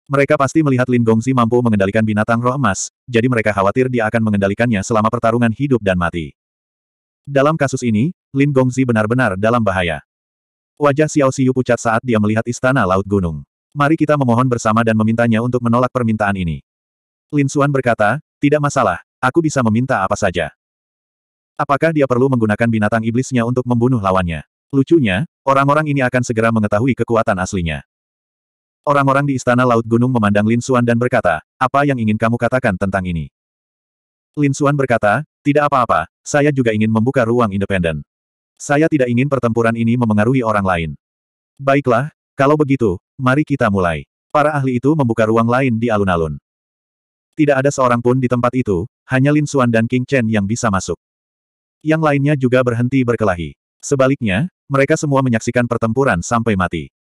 Mereka pasti melihat Lin Gongzi mampu mengendalikan binatang roh emas, jadi mereka khawatir dia akan mengendalikannya selama pertarungan hidup dan mati. Dalam kasus ini, Lin Gongzi benar-benar dalam bahaya. Wajah Xiao Xiu pucat saat dia melihat istana Laut Gunung. Mari kita memohon bersama dan memintanya untuk menolak permintaan ini. Lin Xuan berkata, tidak masalah, aku bisa meminta apa saja. Apakah dia perlu menggunakan binatang iblisnya untuk membunuh lawannya? Lucunya, orang-orang ini akan segera mengetahui kekuatan aslinya. Orang-orang di Istana Laut Gunung memandang Lin Xuan dan berkata, apa yang ingin kamu katakan tentang ini? Lin Xuan berkata, tidak apa-apa, saya juga ingin membuka ruang independen. Saya tidak ingin pertempuran ini memengaruhi orang lain. Baiklah, kalau begitu, mari kita mulai. Para ahli itu membuka ruang lain di alun-alun. Tidak ada seorang pun di tempat itu, hanya Lin Xuan dan King Chen yang bisa masuk. Yang lainnya juga berhenti berkelahi. Sebaliknya, mereka semua menyaksikan pertempuran sampai mati.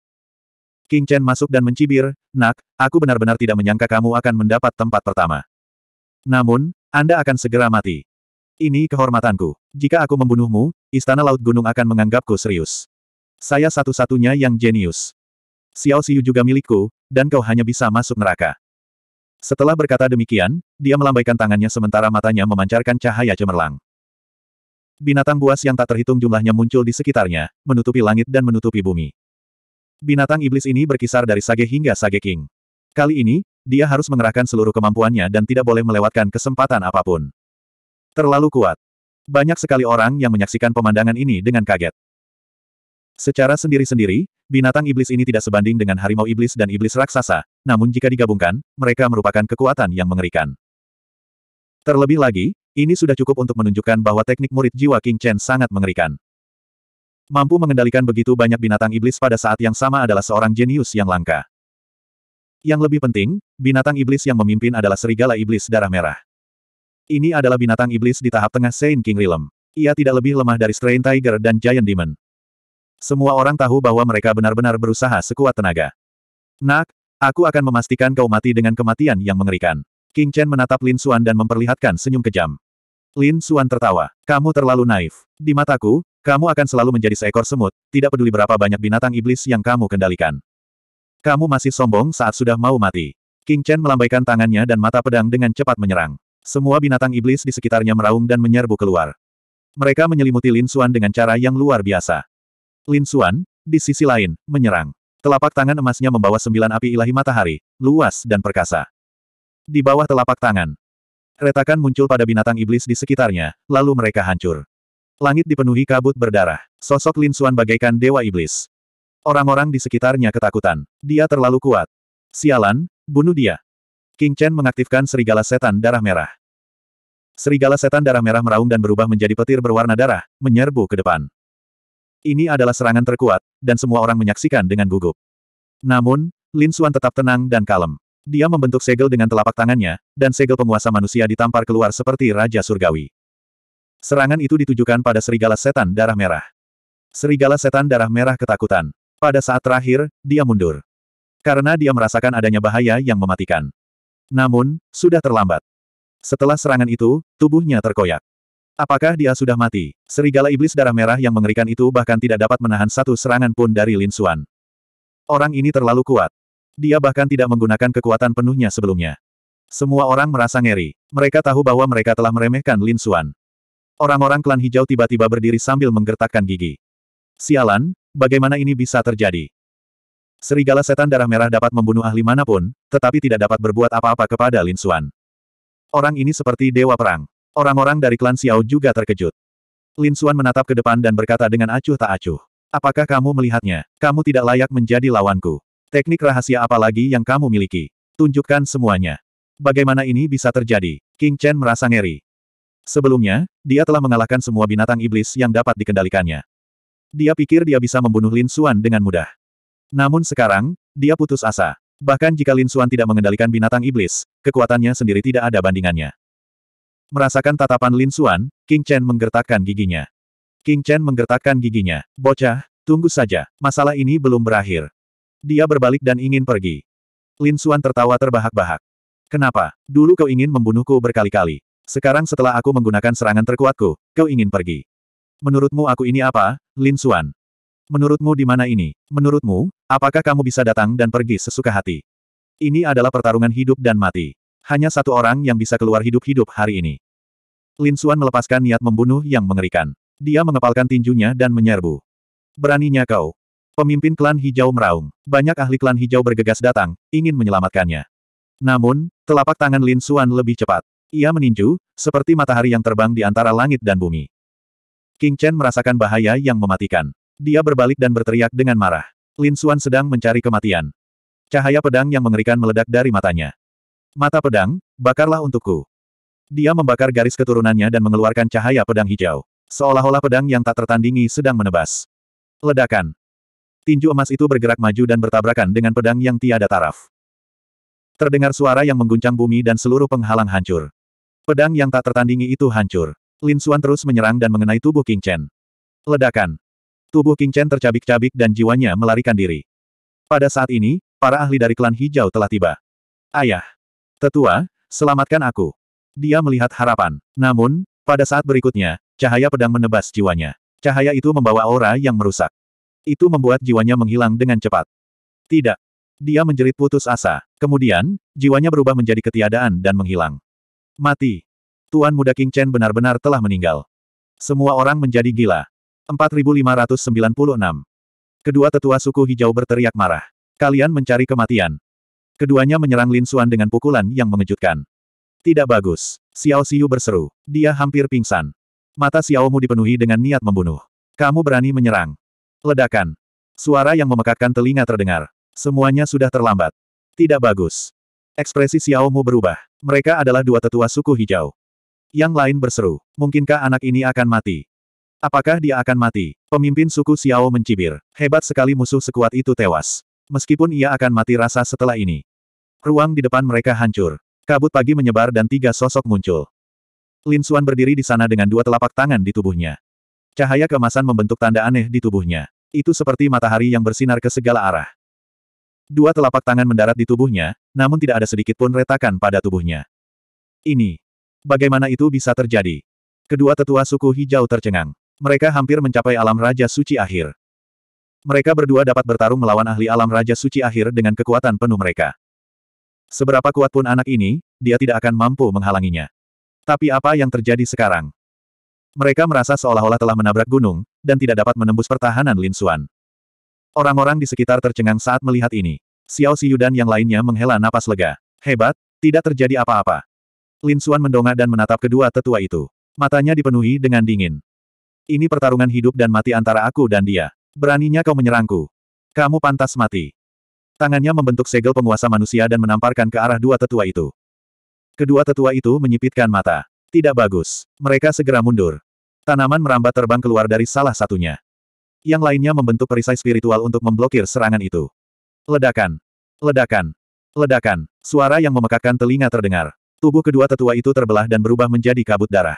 King Chen masuk dan mencibir, Nak, aku benar-benar tidak menyangka kamu akan mendapat tempat pertama. Namun, Anda akan segera mati. Ini kehormatanku. Jika aku membunuhmu, Istana Laut Gunung akan menganggapku serius. Saya satu-satunya yang jenius. Xiao Xiu juga milikku, dan kau hanya bisa masuk neraka. Setelah berkata demikian, dia melambaikan tangannya sementara matanya memancarkan cahaya cemerlang. Binatang buas yang tak terhitung jumlahnya muncul di sekitarnya, menutupi langit dan menutupi bumi. Binatang iblis ini berkisar dari Sage hingga Sage King. Kali ini, dia harus mengerahkan seluruh kemampuannya dan tidak boleh melewatkan kesempatan apapun. Terlalu kuat. Banyak sekali orang yang menyaksikan pemandangan ini dengan kaget. Secara sendiri-sendiri, binatang iblis ini tidak sebanding dengan harimau iblis dan iblis raksasa, namun jika digabungkan, mereka merupakan kekuatan yang mengerikan. Terlebih lagi, ini sudah cukup untuk menunjukkan bahwa teknik murid jiwa King Chen sangat mengerikan. Mampu mengendalikan begitu banyak binatang iblis pada saat yang sama adalah seorang jenius yang langka. Yang lebih penting, binatang iblis yang memimpin adalah serigala iblis darah merah. Ini adalah binatang iblis di tahap tengah Saint King Realm. Ia tidak lebih lemah dari Strain Tiger dan Giant Demon. Semua orang tahu bahwa mereka benar-benar berusaha sekuat tenaga. Nak, aku akan memastikan kau mati dengan kematian yang mengerikan. King Chen menatap Lin Xuan dan memperlihatkan senyum kejam. Lin Xuan tertawa. Kamu terlalu naif. Di mataku, kamu akan selalu menjadi seekor semut, tidak peduli berapa banyak binatang iblis yang kamu kendalikan. Kamu masih sombong saat sudah mau mati. King Chen melambaikan tangannya dan mata pedang dengan cepat menyerang. Semua binatang iblis di sekitarnya meraung dan menyerbu keluar. Mereka menyelimuti Lin Xuan dengan cara yang luar biasa. Lin Xuan, di sisi lain, menyerang. Telapak tangan emasnya membawa sembilan api ilahi matahari, luas dan perkasa. Di bawah telapak tangan, retakan muncul pada binatang iblis di sekitarnya, lalu mereka hancur. Langit dipenuhi kabut berdarah. Sosok Lin Xuan bagaikan dewa iblis. Orang-orang di sekitarnya ketakutan. Dia terlalu kuat. Sialan, bunuh dia. King Chen mengaktifkan serigala setan darah merah. Serigala setan darah merah meraung dan berubah menjadi petir berwarna darah, menyerbu ke depan. Ini adalah serangan terkuat, dan semua orang menyaksikan dengan gugup. Namun, Lin Xuan tetap tenang dan kalem. Dia membentuk segel dengan telapak tangannya, dan segel penguasa manusia ditampar keluar seperti Raja Surgawi. Serangan itu ditujukan pada serigala setan darah merah. Serigala setan darah merah ketakutan. Pada saat terakhir, dia mundur. Karena dia merasakan adanya bahaya yang mematikan. Namun, sudah terlambat. Setelah serangan itu, tubuhnya terkoyak. Apakah dia sudah mati? Serigala iblis darah merah yang mengerikan itu bahkan tidak dapat menahan satu serangan pun dari Lin Xuan. Orang ini terlalu kuat. Dia bahkan tidak menggunakan kekuatan penuhnya sebelumnya. Semua orang merasa ngeri. Mereka tahu bahwa mereka telah meremehkan Lin Xuan. Orang-orang klan hijau tiba-tiba berdiri sambil menggertakkan gigi. Sialan, bagaimana ini bisa terjadi? Serigala setan darah merah dapat membunuh ahli manapun, tetapi tidak dapat berbuat apa-apa kepada Lin Xuan. Orang ini seperti dewa perang. Orang-orang dari klan Xiao juga terkejut. Lin Xuan menatap ke depan dan berkata dengan acuh tak acuh. Apakah kamu melihatnya? Kamu tidak layak menjadi lawanku. Teknik rahasia apa lagi yang kamu miliki? Tunjukkan semuanya. Bagaimana ini bisa terjadi? King Chen merasa ngeri. Sebelumnya, dia telah mengalahkan semua binatang iblis yang dapat dikendalikannya. Dia pikir dia bisa membunuh Lin Xuan dengan mudah. Namun sekarang, dia putus asa. Bahkan jika Lin Xuan tidak mengendalikan binatang iblis, kekuatannya sendiri tidak ada bandingannya. Merasakan tatapan Lin Xuan, King Chen menggertakkan giginya. King Chen menggertakkan giginya. Bocah, tunggu saja, masalah ini belum berakhir. Dia berbalik dan ingin pergi. Lin Xuan tertawa terbahak-bahak. Kenapa? Dulu kau ingin membunuhku berkali-kali. Sekarang setelah aku menggunakan serangan terkuatku, kau ingin pergi. Menurutmu aku ini apa, Lin Xuan? Menurutmu di mana ini? Menurutmu, apakah kamu bisa datang dan pergi sesuka hati? Ini adalah pertarungan hidup dan mati. Hanya satu orang yang bisa keluar hidup-hidup hari ini. Lin Xuan melepaskan niat membunuh yang mengerikan. Dia mengepalkan tinjunya dan menyerbu. Beraninya kau. Pemimpin klan hijau meraung. Banyak ahli klan hijau bergegas datang, ingin menyelamatkannya. Namun, telapak tangan Lin Xuan lebih cepat. Ia meninju, seperti matahari yang terbang di antara langit dan bumi. King Chen merasakan bahaya yang mematikan. Dia berbalik dan berteriak dengan marah. Lin Xuan sedang mencari kematian. Cahaya pedang yang mengerikan meledak dari matanya. Mata pedang, bakarlah untukku. Dia membakar garis keturunannya dan mengeluarkan cahaya pedang hijau. Seolah-olah pedang yang tak tertandingi sedang menebas. Ledakan. Tinju emas itu bergerak maju dan bertabrakan dengan pedang yang tiada taraf. Terdengar suara yang mengguncang bumi dan seluruh penghalang hancur. Pedang yang tak tertandingi itu hancur. Lin Suan terus menyerang dan mengenai tubuh King Chen. Ledakan. Tubuh King Chen tercabik-cabik dan jiwanya melarikan diri. Pada saat ini, para ahli dari klan hijau telah tiba. Ayah. Tetua, selamatkan aku. Dia melihat harapan. Namun, pada saat berikutnya, cahaya pedang menebas jiwanya. Cahaya itu membawa aura yang merusak. Itu membuat jiwanya menghilang dengan cepat. Tidak. Dia menjerit putus asa. Kemudian, jiwanya berubah menjadi ketiadaan dan menghilang. Mati. Tuan muda King Chen benar-benar telah meninggal. Semua orang menjadi gila. 4596. Kedua tetua suku hijau berteriak marah. Kalian mencari kematian, Keduanya menyerang Lin Xuan dengan pukulan yang mengejutkan. Tidak bagus. Xiao Xiu berseru. Dia hampir pingsan. Mata Xiao Mu dipenuhi dengan niat membunuh. Kamu berani menyerang. Ledakan. Suara yang memekakkan telinga terdengar. Semuanya sudah terlambat. Tidak bagus. Ekspresi Xiao Mu berubah. Mereka adalah dua tetua suku hijau. Yang lain berseru, mungkinkah anak ini akan mati? Apakah dia akan mati? Pemimpin suku Xiao mencibir. Hebat sekali musuh sekuat itu tewas. Meskipun ia akan mati rasa setelah ini. Ruang di depan mereka hancur. Kabut pagi menyebar dan tiga sosok muncul. Lin Suan berdiri di sana dengan dua telapak tangan di tubuhnya. Cahaya kemasan membentuk tanda aneh di tubuhnya. Itu seperti matahari yang bersinar ke segala arah. Dua telapak tangan mendarat di tubuhnya, namun tidak ada sedikit pun retakan pada tubuhnya. Ini. Bagaimana itu bisa terjadi? Kedua tetua suku hijau tercengang. Mereka hampir mencapai alam Raja Suci akhir. Mereka berdua dapat bertarung melawan ahli alam Raja Suci akhir dengan kekuatan penuh mereka. Seberapa kuat pun anak ini, dia tidak akan mampu menghalanginya. Tapi apa yang terjadi sekarang? Mereka merasa seolah-olah telah menabrak gunung, dan tidak dapat menembus pertahanan Lin Xuan. Orang-orang di sekitar tercengang saat melihat ini. Xiao Xiu dan yang lainnya menghela napas lega. Hebat, tidak terjadi apa-apa. Lin Xuan mendongak dan menatap kedua tetua itu. Matanya dipenuhi dengan dingin. Ini pertarungan hidup dan mati antara aku dan dia. Beraninya kau menyerangku. Kamu pantas mati. Tangannya membentuk segel penguasa manusia dan menamparkan ke arah dua tetua itu. Kedua tetua itu menyipitkan mata. Tidak bagus. Mereka segera mundur. Tanaman merambat terbang keluar dari salah satunya. Yang lainnya membentuk perisai spiritual untuk memblokir serangan itu. Ledakan. Ledakan. Ledakan. Suara yang memekakkan telinga terdengar. Tubuh kedua tetua itu terbelah dan berubah menjadi kabut darah.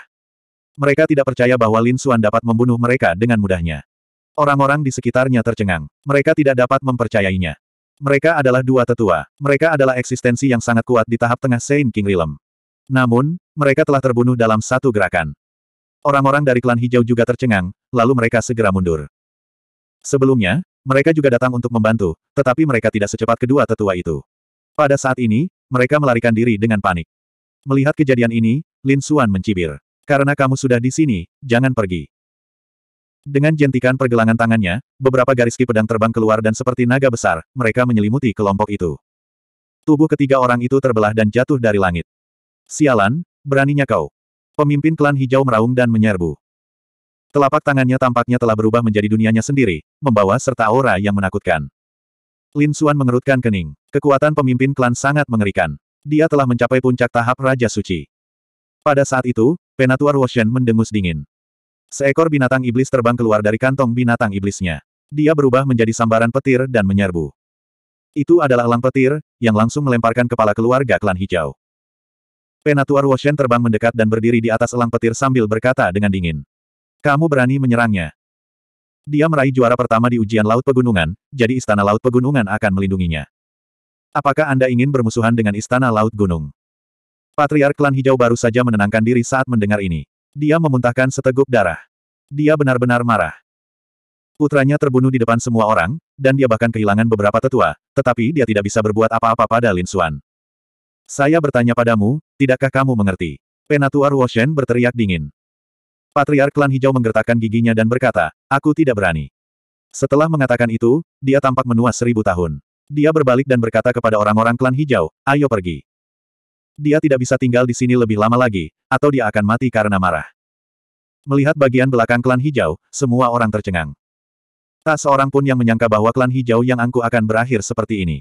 Mereka tidak percaya bahwa Lin Xuan dapat membunuh mereka dengan mudahnya. Orang-orang di sekitarnya tercengang. Mereka tidak dapat mempercayainya. Mereka adalah dua tetua. Mereka adalah eksistensi yang sangat kuat di tahap tengah Saint King Realm. Namun, mereka telah terbunuh dalam satu gerakan. Orang-orang dari klan hijau juga tercengang, lalu mereka segera mundur. Sebelumnya, mereka juga datang untuk membantu, tetapi mereka tidak secepat kedua tetua itu. Pada saat ini, mereka melarikan diri dengan panik. Melihat kejadian ini, Lin Suan mencibir. Karena kamu sudah di sini, jangan pergi. Dengan jentikan pergelangan tangannya, beberapa garis ki pedang terbang keluar dan seperti naga besar, mereka menyelimuti kelompok itu. Tubuh ketiga orang itu terbelah dan jatuh dari langit. Sialan, beraninya kau. Pemimpin klan hijau meraung dan menyerbu. Telapak tangannya tampaknya telah berubah menjadi dunianya sendiri, membawa serta aura yang menakutkan. Lin Xuan mengerutkan kening. Kekuatan pemimpin klan sangat mengerikan. Dia telah mencapai puncak tahap Raja Suci. Pada saat itu, Penatuar Woshen mendengus dingin. Seekor binatang iblis terbang keluar dari kantong binatang iblisnya. Dia berubah menjadi sambaran petir dan menyerbu. Itu adalah elang petir, yang langsung melemparkan kepala keluarga klan hijau. Penatuar Woshen terbang mendekat dan berdiri di atas elang petir sambil berkata dengan dingin. Kamu berani menyerangnya. Dia meraih juara pertama di ujian Laut Pegunungan, jadi Istana Laut Pegunungan akan melindunginya. Apakah Anda ingin bermusuhan dengan Istana Laut Gunung? Patriark Klan Hijau baru saja menenangkan diri saat mendengar ini. Dia memuntahkan seteguk darah. Dia benar-benar marah. Putranya terbunuh di depan semua orang, dan dia bahkan kehilangan beberapa tetua, tetapi dia tidak bisa berbuat apa-apa pada Lin Xuan. Saya bertanya padamu, tidakkah kamu mengerti? Penatua Ruoshen berteriak dingin. Patriark Klan Hijau menggertakkan giginya dan berkata, aku tidak berani. Setelah mengatakan itu, dia tampak menua seribu tahun. Dia berbalik dan berkata kepada orang-orang klan hijau, ayo pergi. Dia tidak bisa tinggal di sini lebih lama lagi, atau dia akan mati karena marah. Melihat bagian belakang klan hijau, semua orang tercengang. Tak seorang pun yang menyangka bahwa klan hijau yang angku akan berakhir seperti ini.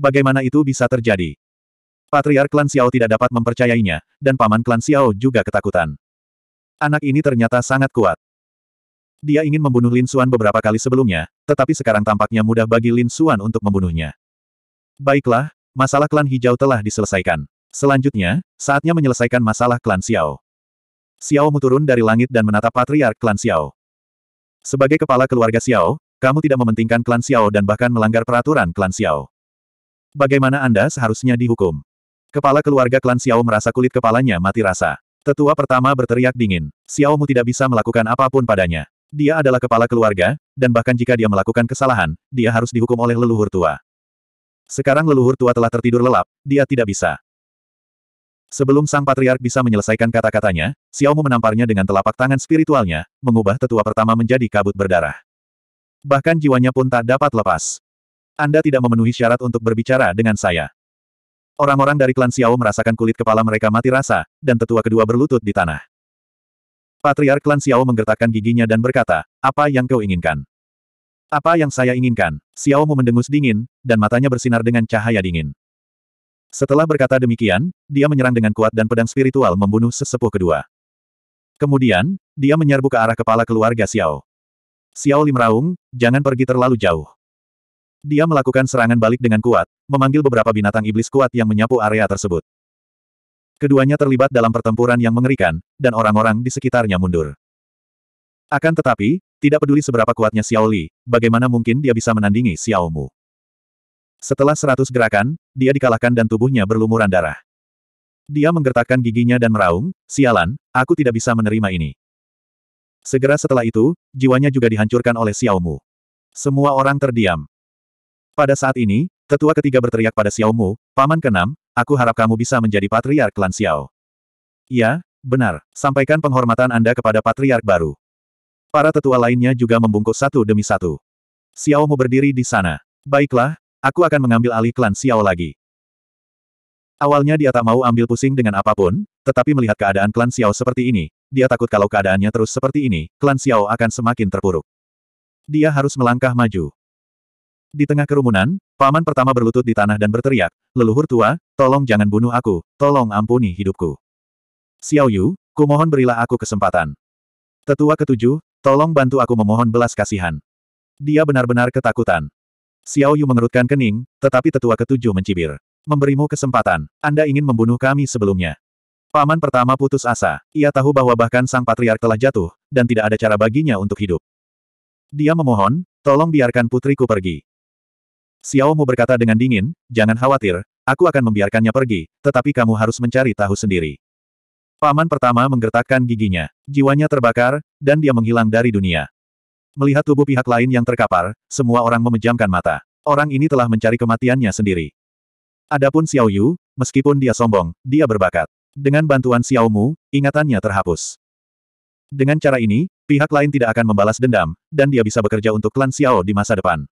Bagaimana itu bisa terjadi? Patriark klan Xiao tidak dapat mempercayainya, dan paman klan Xiao juga ketakutan. Anak ini ternyata sangat kuat. Dia ingin membunuh Lin Xuan beberapa kali sebelumnya, tetapi sekarang tampaknya mudah bagi Lin Xuan untuk membunuhnya. Baiklah, masalah klan hijau telah diselesaikan. Selanjutnya, saatnya menyelesaikan masalah klan Xiao. Xiao Mu turun dari langit dan menatap patriark klan Xiao. Sebagai kepala keluarga Xiao, kamu tidak mementingkan klan Xiao dan bahkan melanggar peraturan klan Xiao. Bagaimana Anda seharusnya dihukum? Kepala keluarga klan Xiao merasa kulit kepalanya mati rasa. Tetua pertama berteriak dingin. Xiao Mu tidak bisa melakukan apapun padanya. Dia adalah kepala keluarga, dan bahkan jika dia melakukan kesalahan, dia harus dihukum oleh leluhur tua. Sekarang leluhur tua telah tertidur lelap, dia tidak bisa. Sebelum sang patriark bisa menyelesaikan kata-katanya, Xiao Xiaomu menamparnya dengan telapak tangan spiritualnya, mengubah tetua pertama menjadi kabut berdarah. Bahkan jiwanya pun tak dapat lepas. Anda tidak memenuhi syarat untuk berbicara dengan saya. Orang-orang dari klan Xiao merasakan kulit kepala mereka mati rasa, dan tetua kedua berlutut di tanah. Patriark klan Xiao menggertakkan giginya dan berkata, apa yang kau inginkan? Apa yang saya inginkan? Xiao Mu mendengus dingin, dan matanya bersinar dengan cahaya dingin. Setelah berkata demikian, dia menyerang dengan kuat dan pedang spiritual membunuh sesepuh kedua. Kemudian, dia menyerbu ke arah kepala keluarga Xiao. Xiao Li meraung, jangan pergi terlalu jauh. Dia melakukan serangan balik dengan kuat, memanggil beberapa binatang iblis kuat yang menyapu area tersebut. Keduanya terlibat dalam pertempuran yang mengerikan, dan orang-orang di sekitarnya mundur. Akan tetapi, tidak peduli seberapa kuatnya Xiao Li, bagaimana mungkin dia bisa menandingi Xiao Mu. Setelah seratus gerakan, dia dikalahkan dan tubuhnya berlumuran darah. Dia menggertakkan giginya dan meraung, sialan, aku tidak bisa menerima ini. Segera setelah itu, jiwanya juga dihancurkan oleh Xiaomu. Semua orang terdiam. Pada saat ini, tetua ketiga berteriak pada Xiaomu, Paman keenam, aku harap kamu bisa menjadi patriark klan Xiao. Ya, benar, sampaikan penghormatan Anda kepada patriark baru. Para tetua lainnya juga membungkuk satu demi satu. Xiaomu berdiri di sana. Baiklah, Aku akan mengambil alih klan Xiao lagi. Awalnya dia tak mau ambil pusing dengan apapun, tetapi melihat keadaan klan Xiao seperti ini, dia takut kalau keadaannya terus seperti ini, klan Xiao akan semakin terpuruk. Dia harus melangkah maju. Di tengah kerumunan, paman pertama berlutut di tanah dan berteriak, leluhur tua, tolong jangan bunuh aku, tolong ampuni hidupku. Xiao Yu, kumohon berilah aku kesempatan. Tetua ketujuh, tolong bantu aku memohon belas kasihan. Dia benar-benar ketakutan. Xiao Yu mengerutkan kening, tetapi tetua ketujuh mencibir. Memberimu kesempatan, Anda ingin membunuh kami sebelumnya. Paman pertama putus asa. Ia tahu bahwa bahkan sang patriark telah jatuh, dan tidak ada cara baginya untuk hidup. Dia memohon, tolong biarkan putriku pergi. Xiao Mu berkata dengan dingin, jangan khawatir, aku akan membiarkannya pergi, tetapi kamu harus mencari tahu sendiri. Paman pertama menggertakkan giginya. Jiwanya terbakar, dan dia menghilang dari dunia. Melihat tubuh pihak lain yang terkapar, semua orang memejamkan mata. Orang ini telah mencari kematiannya sendiri. Adapun Xiao Yu, meskipun dia sombong, dia berbakat. Dengan bantuan Xiao Mu, ingatannya terhapus. Dengan cara ini, pihak lain tidak akan membalas dendam, dan dia bisa bekerja untuk klan Xiao di masa depan.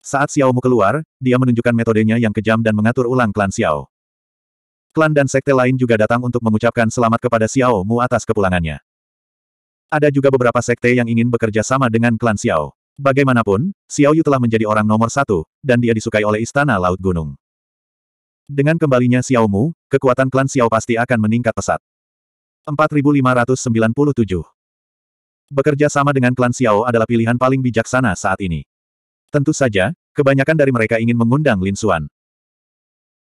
Saat Xiao Mu keluar, dia menunjukkan metodenya yang kejam dan mengatur ulang klan Xiao. Klan dan sekte lain juga datang untuk mengucapkan selamat kepada Xiao Mu atas kepulangannya. Ada juga beberapa sekte yang ingin bekerja sama dengan klan Xiao. Bagaimanapun, Xiao Yu telah menjadi orang nomor satu, dan dia disukai oleh Istana Laut Gunung. Dengan kembalinya Xiao Mu, kekuatan klan Xiao pasti akan meningkat pesat. 4597 Bekerja sama dengan klan Xiao adalah pilihan paling bijaksana saat ini. Tentu saja, kebanyakan dari mereka ingin mengundang Lin Xuan.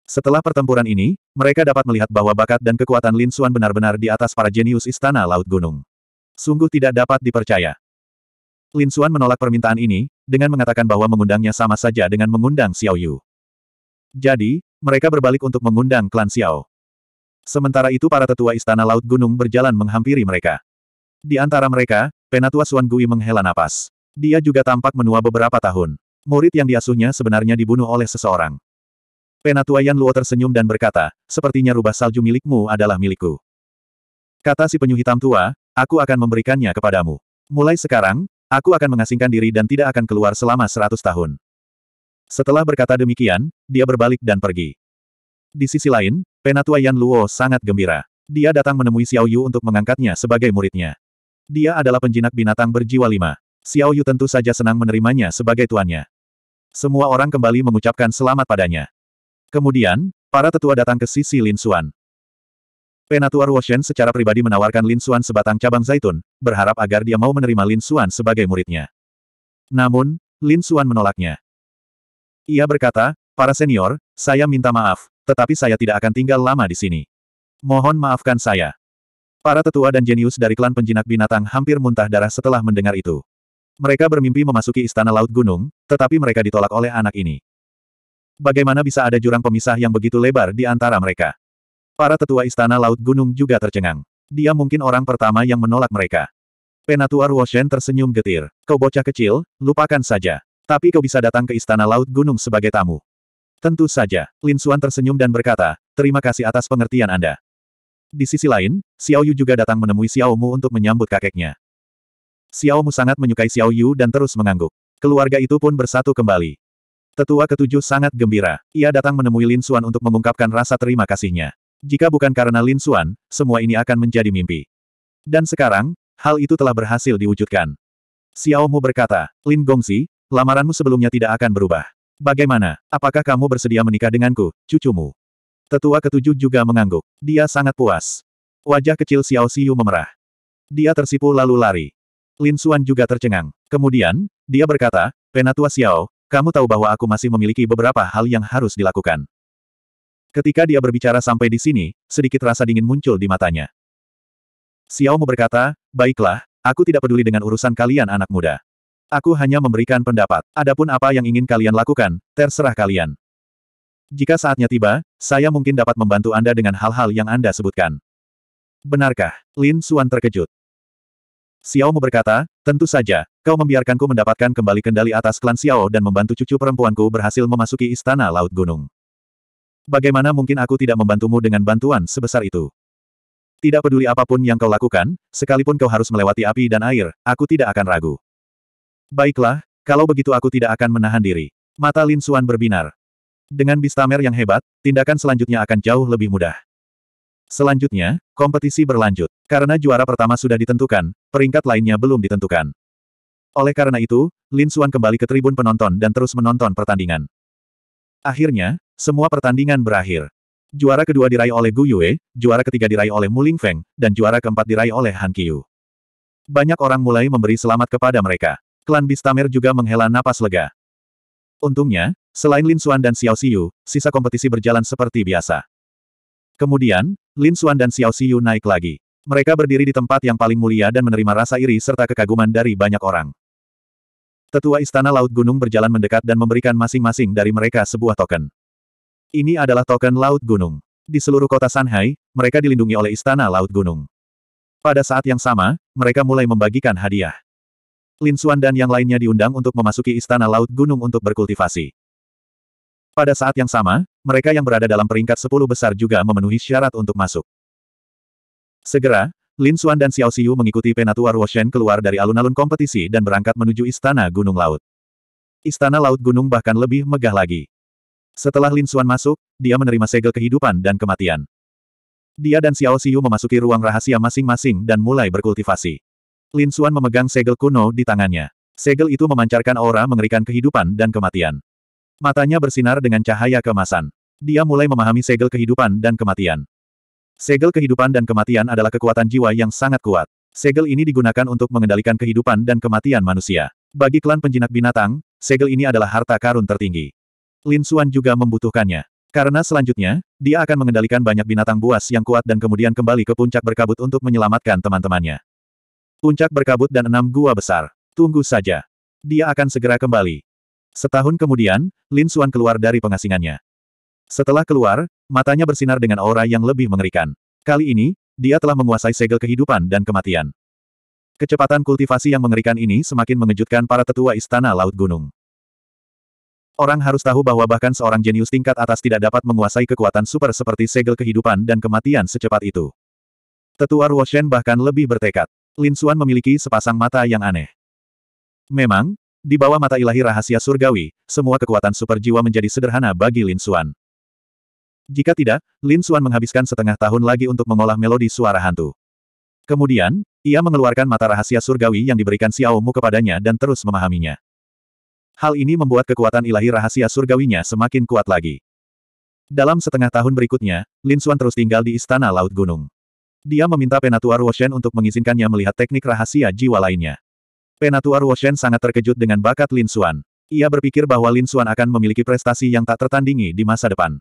Setelah pertempuran ini, mereka dapat melihat bahwa bakat dan kekuatan Lin Xuan benar-benar di atas para jenius Istana Laut Gunung. Sungguh tidak dapat dipercaya. Lin Suan menolak permintaan ini, dengan mengatakan bahwa mengundangnya sama saja dengan mengundang Xiao Yu. Jadi, mereka berbalik untuk mengundang klan Xiao. Sementara itu para tetua Istana Laut Gunung berjalan menghampiri mereka. Di antara mereka, Penatua Xuan Gui menghela napas. Dia juga tampak menua beberapa tahun. Murid yang diasuhnya sebenarnya dibunuh oleh seseorang. Penatua Yan Luo tersenyum dan berkata, sepertinya rubah salju milikmu adalah milikku. Kata si penyu hitam tua, Aku akan memberikannya kepadamu. Mulai sekarang, aku akan mengasingkan diri dan tidak akan keluar selama seratus tahun. Setelah berkata demikian, dia berbalik dan pergi. Di sisi lain, Penatua Yan Luo sangat gembira. Dia datang menemui Xiao Yu untuk mengangkatnya sebagai muridnya. Dia adalah penjinak binatang berjiwa lima. Xiao Yu tentu saja senang menerimanya sebagai tuannya. Semua orang kembali mengucapkan selamat padanya. Kemudian, para tetua datang ke sisi Lin Xuan. Penatua Ruoshen secara pribadi menawarkan Lin Xuan sebatang cabang zaitun, berharap agar dia mau menerima Lin Xuan sebagai muridnya. Namun, Lin Xuan menolaknya. Ia berkata, para senior, saya minta maaf, tetapi saya tidak akan tinggal lama di sini. Mohon maafkan saya. Para tetua dan jenius dari klan penjinak binatang hampir muntah darah setelah mendengar itu. Mereka bermimpi memasuki istana laut gunung, tetapi mereka ditolak oleh anak ini. Bagaimana bisa ada jurang pemisah yang begitu lebar di antara mereka? Para tetua istana Laut Gunung juga tercengang. Dia mungkin orang pertama yang menolak mereka. Penatua Ruoshen tersenyum getir. Kau bocah kecil, lupakan saja. Tapi kau bisa datang ke istana Laut Gunung sebagai tamu. Tentu saja, Lin Xuan tersenyum dan berkata, terima kasih atas pengertian Anda. Di sisi lain, Xiao Yu juga datang menemui Xiao Mu untuk menyambut kakeknya. Xiao Mu sangat menyukai Xiao Yu dan terus mengangguk. Keluarga itu pun bersatu kembali. Tetua ketujuh sangat gembira. Ia datang menemui Lin Xuan untuk mengungkapkan rasa terima kasihnya. Jika bukan karena Lin Suan, semua ini akan menjadi mimpi. Dan sekarang, hal itu telah berhasil diwujudkan. Xiao Mu berkata, Lin Gongzi, lamaranmu sebelumnya tidak akan berubah. Bagaimana, apakah kamu bersedia menikah denganku, cucumu? Tetua ketujuh juga mengangguk. Dia sangat puas. Wajah kecil Xiao Xiu memerah. Dia tersipu lalu lari. Lin Suan juga tercengang. Kemudian, dia berkata, Penatua Xiao, kamu tahu bahwa aku masih memiliki beberapa hal yang harus dilakukan. Ketika dia berbicara sampai di sini, sedikit rasa dingin muncul di matanya. Xiao Mu berkata, baiklah, aku tidak peduli dengan urusan kalian anak muda. Aku hanya memberikan pendapat. Adapun apa yang ingin kalian lakukan, terserah kalian. Jika saatnya tiba, saya mungkin dapat membantu Anda dengan hal-hal yang Anda sebutkan. Benarkah? Lin Suan terkejut. Xiao Mu berkata, tentu saja, kau membiarkanku mendapatkan kembali kendali atas klan Xiao dan membantu cucu perempuanku berhasil memasuki istana Laut Gunung. Bagaimana mungkin aku tidak membantumu dengan bantuan sebesar itu? Tidak peduli apapun yang kau lakukan, sekalipun kau harus melewati api dan air, aku tidak akan ragu. Baiklah, kalau begitu aku tidak akan menahan diri. Mata Lin Xuan berbinar. Dengan Bistamer yang hebat, tindakan selanjutnya akan jauh lebih mudah. Selanjutnya, kompetisi berlanjut. Karena juara pertama sudah ditentukan, peringkat lainnya belum ditentukan. Oleh karena itu, Lin Xuan kembali ke tribun penonton dan terus menonton pertandingan. Akhirnya, semua pertandingan berakhir. Juara kedua diraih oleh Gu Yue, juara ketiga diraih oleh Muling Feng, dan juara keempat diraih oleh Han Qiu. Banyak orang mulai memberi selamat kepada mereka. Klan Bistamer juga menghela napas lega. Untungnya, selain Lin Xuan dan Xiao Xiu, sisa kompetisi berjalan seperti biasa. Kemudian, Lin Xuan dan Xiao Xiu naik lagi. Mereka berdiri di tempat yang paling mulia dan menerima rasa iri serta kekaguman dari banyak orang. Tetua Istana Laut Gunung berjalan mendekat dan memberikan masing-masing dari mereka sebuah token. Ini adalah token Laut Gunung. Di seluruh kota Shanghai, mereka dilindungi oleh Istana Laut Gunung. Pada saat yang sama, mereka mulai membagikan hadiah. Lin Xuan dan yang lainnya diundang untuk memasuki Istana Laut Gunung untuk berkultivasi. Pada saat yang sama, mereka yang berada dalam peringkat 10 besar juga memenuhi syarat untuk masuk. Segera, Lin Xuan dan Xiao Xiu mengikuti Penatua Ruoshen keluar dari alun-alun kompetisi dan berangkat menuju Istana Gunung Laut. Istana Laut Gunung bahkan lebih megah lagi. Setelah Lin Xuan masuk, dia menerima segel kehidupan dan kematian. Dia dan Xiao Xiu memasuki ruang rahasia masing-masing dan mulai berkultivasi. Lin Xuan memegang segel kuno di tangannya. Segel itu memancarkan aura mengerikan kehidupan dan kematian. Matanya bersinar dengan cahaya kemasan. Dia mulai memahami segel kehidupan dan kematian. Segel kehidupan dan kematian adalah kekuatan jiwa yang sangat kuat. Segel ini digunakan untuk mengendalikan kehidupan dan kematian manusia. Bagi klan penjinak binatang, segel ini adalah harta karun tertinggi. Lin Xuan juga membutuhkannya. Karena selanjutnya, dia akan mengendalikan banyak binatang buas yang kuat dan kemudian kembali ke puncak berkabut untuk menyelamatkan teman-temannya. Puncak berkabut dan enam gua besar. Tunggu saja. Dia akan segera kembali. Setahun kemudian, Lin Xuan keluar dari pengasingannya. Setelah keluar, matanya bersinar dengan aura yang lebih mengerikan. Kali ini, dia telah menguasai segel kehidupan dan kematian. Kecepatan kultivasi yang mengerikan ini semakin mengejutkan para tetua istana Laut Gunung. Orang harus tahu bahwa bahkan seorang jenius tingkat atas tidak dapat menguasai kekuatan super seperti segel kehidupan dan kematian secepat itu. Tetua Ruoshen bahkan lebih bertekad. Lin Xuan memiliki sepasang mata yang aneh. Memang, di bawah mata ilahi rahasia surgawi, semua kekuatan super jiwa menjadi sederhana bagi Lin Xuan. Jika tidak, Lin Xuan menghabiskan setengah tahun lagi untuk mengolah melodi suara hantu. Kemudian, ia mengeluarkan mata rahasia surgawi yang diberikan Xiao Xiaomu kepadanya dan terus memahaminya. Hal ini membuat kekuatan ilahi rahasia surgawinya semakin kuat lagi. Dalam setengah tahun berikutnya, Lin Xuan terus tinggal di Istana Laut Gunung. Dia meminta Penatua Ruoshen untuk mengizinkannya melihat teknik rahasia jiwa lainnya. Penatua Ruoshen sangat terkejut dengan bakat Lin Xuan. Ia berpikir bahwa Lin Xuan akan memiliki prestasi yang tak tertandingi di masa depan.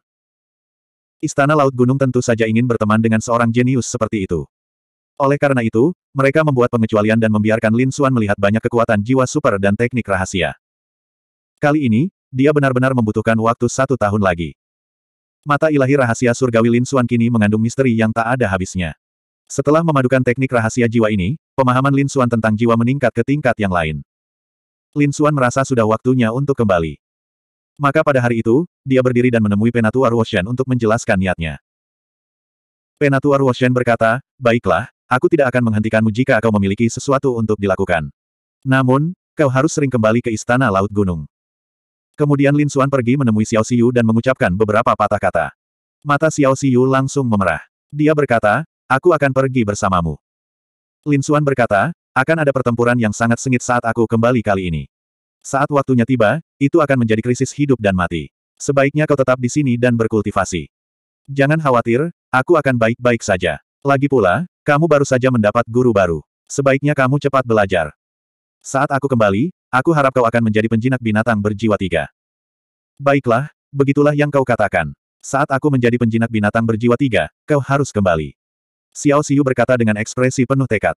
Istana Laut Gunung tentu saja ingin berteman dengan seorang jenius seperti itu. Oleh karena itu, mereka membuat pengecualian dan membiarkan Lin Xuan melihat banyak kekuatan jiwa super dan teknik rahasia. Kali ini, dia benar-benar membutuhkan waktu satu tahun lagi. Mata ilahi rahasia surgawi Lin Suan kini mengandung misteri yang tak ada habisnya. Setelah memadukan teknik rahasia jiwa ini, pemahaman Lin Suan tentang jiwa meningkat ke tingkat yang lain. Lin Suan merasa sudah waktunya untuk kembali. Maka pada hari itu, dia berdiri dan menemui Penatua Ruoshen untuk menjelaskan niatnya. Penatua Ruoshen berkata, Baiklah, aku tidak akan menghentikanmu jika kau memiliki sesuatu untuk dilakukan. Namun, kau harus sering kembali ke Istana Laut Gunung. Kemudian Lin Xuan pergi menemui Xiao Xiu dan mengucapkan beberapa patah kata. Mata Xiao Xiu langsung memerah. Dia berkata, aku akan pergi bersamamu. Lin Xuan berkata, akan ada pertempuran yang sangat sengit saat aku kembali kali ini. Saat waktunya tiba, itu akan menjadi krisis hidup dan mati. Sebaiknya kau tetap di sini dan berkultivasi. Jangan khawatir, aku akan baik-baik saja. Lagi pula, kamu baru saja mendapat guru baru. Sebaiknya kamu cepat belajar. Saat aku kembali, Aku harap kau akan menjadi penjinak binatang berjiwa tiga. Baiklah, begitulah yang kau katakan. Saat aku menjadi penjinak binatang berjiwa tiga, kau harus kembali. Xiao Xiu berkata dengan ekspresi penuh tekad.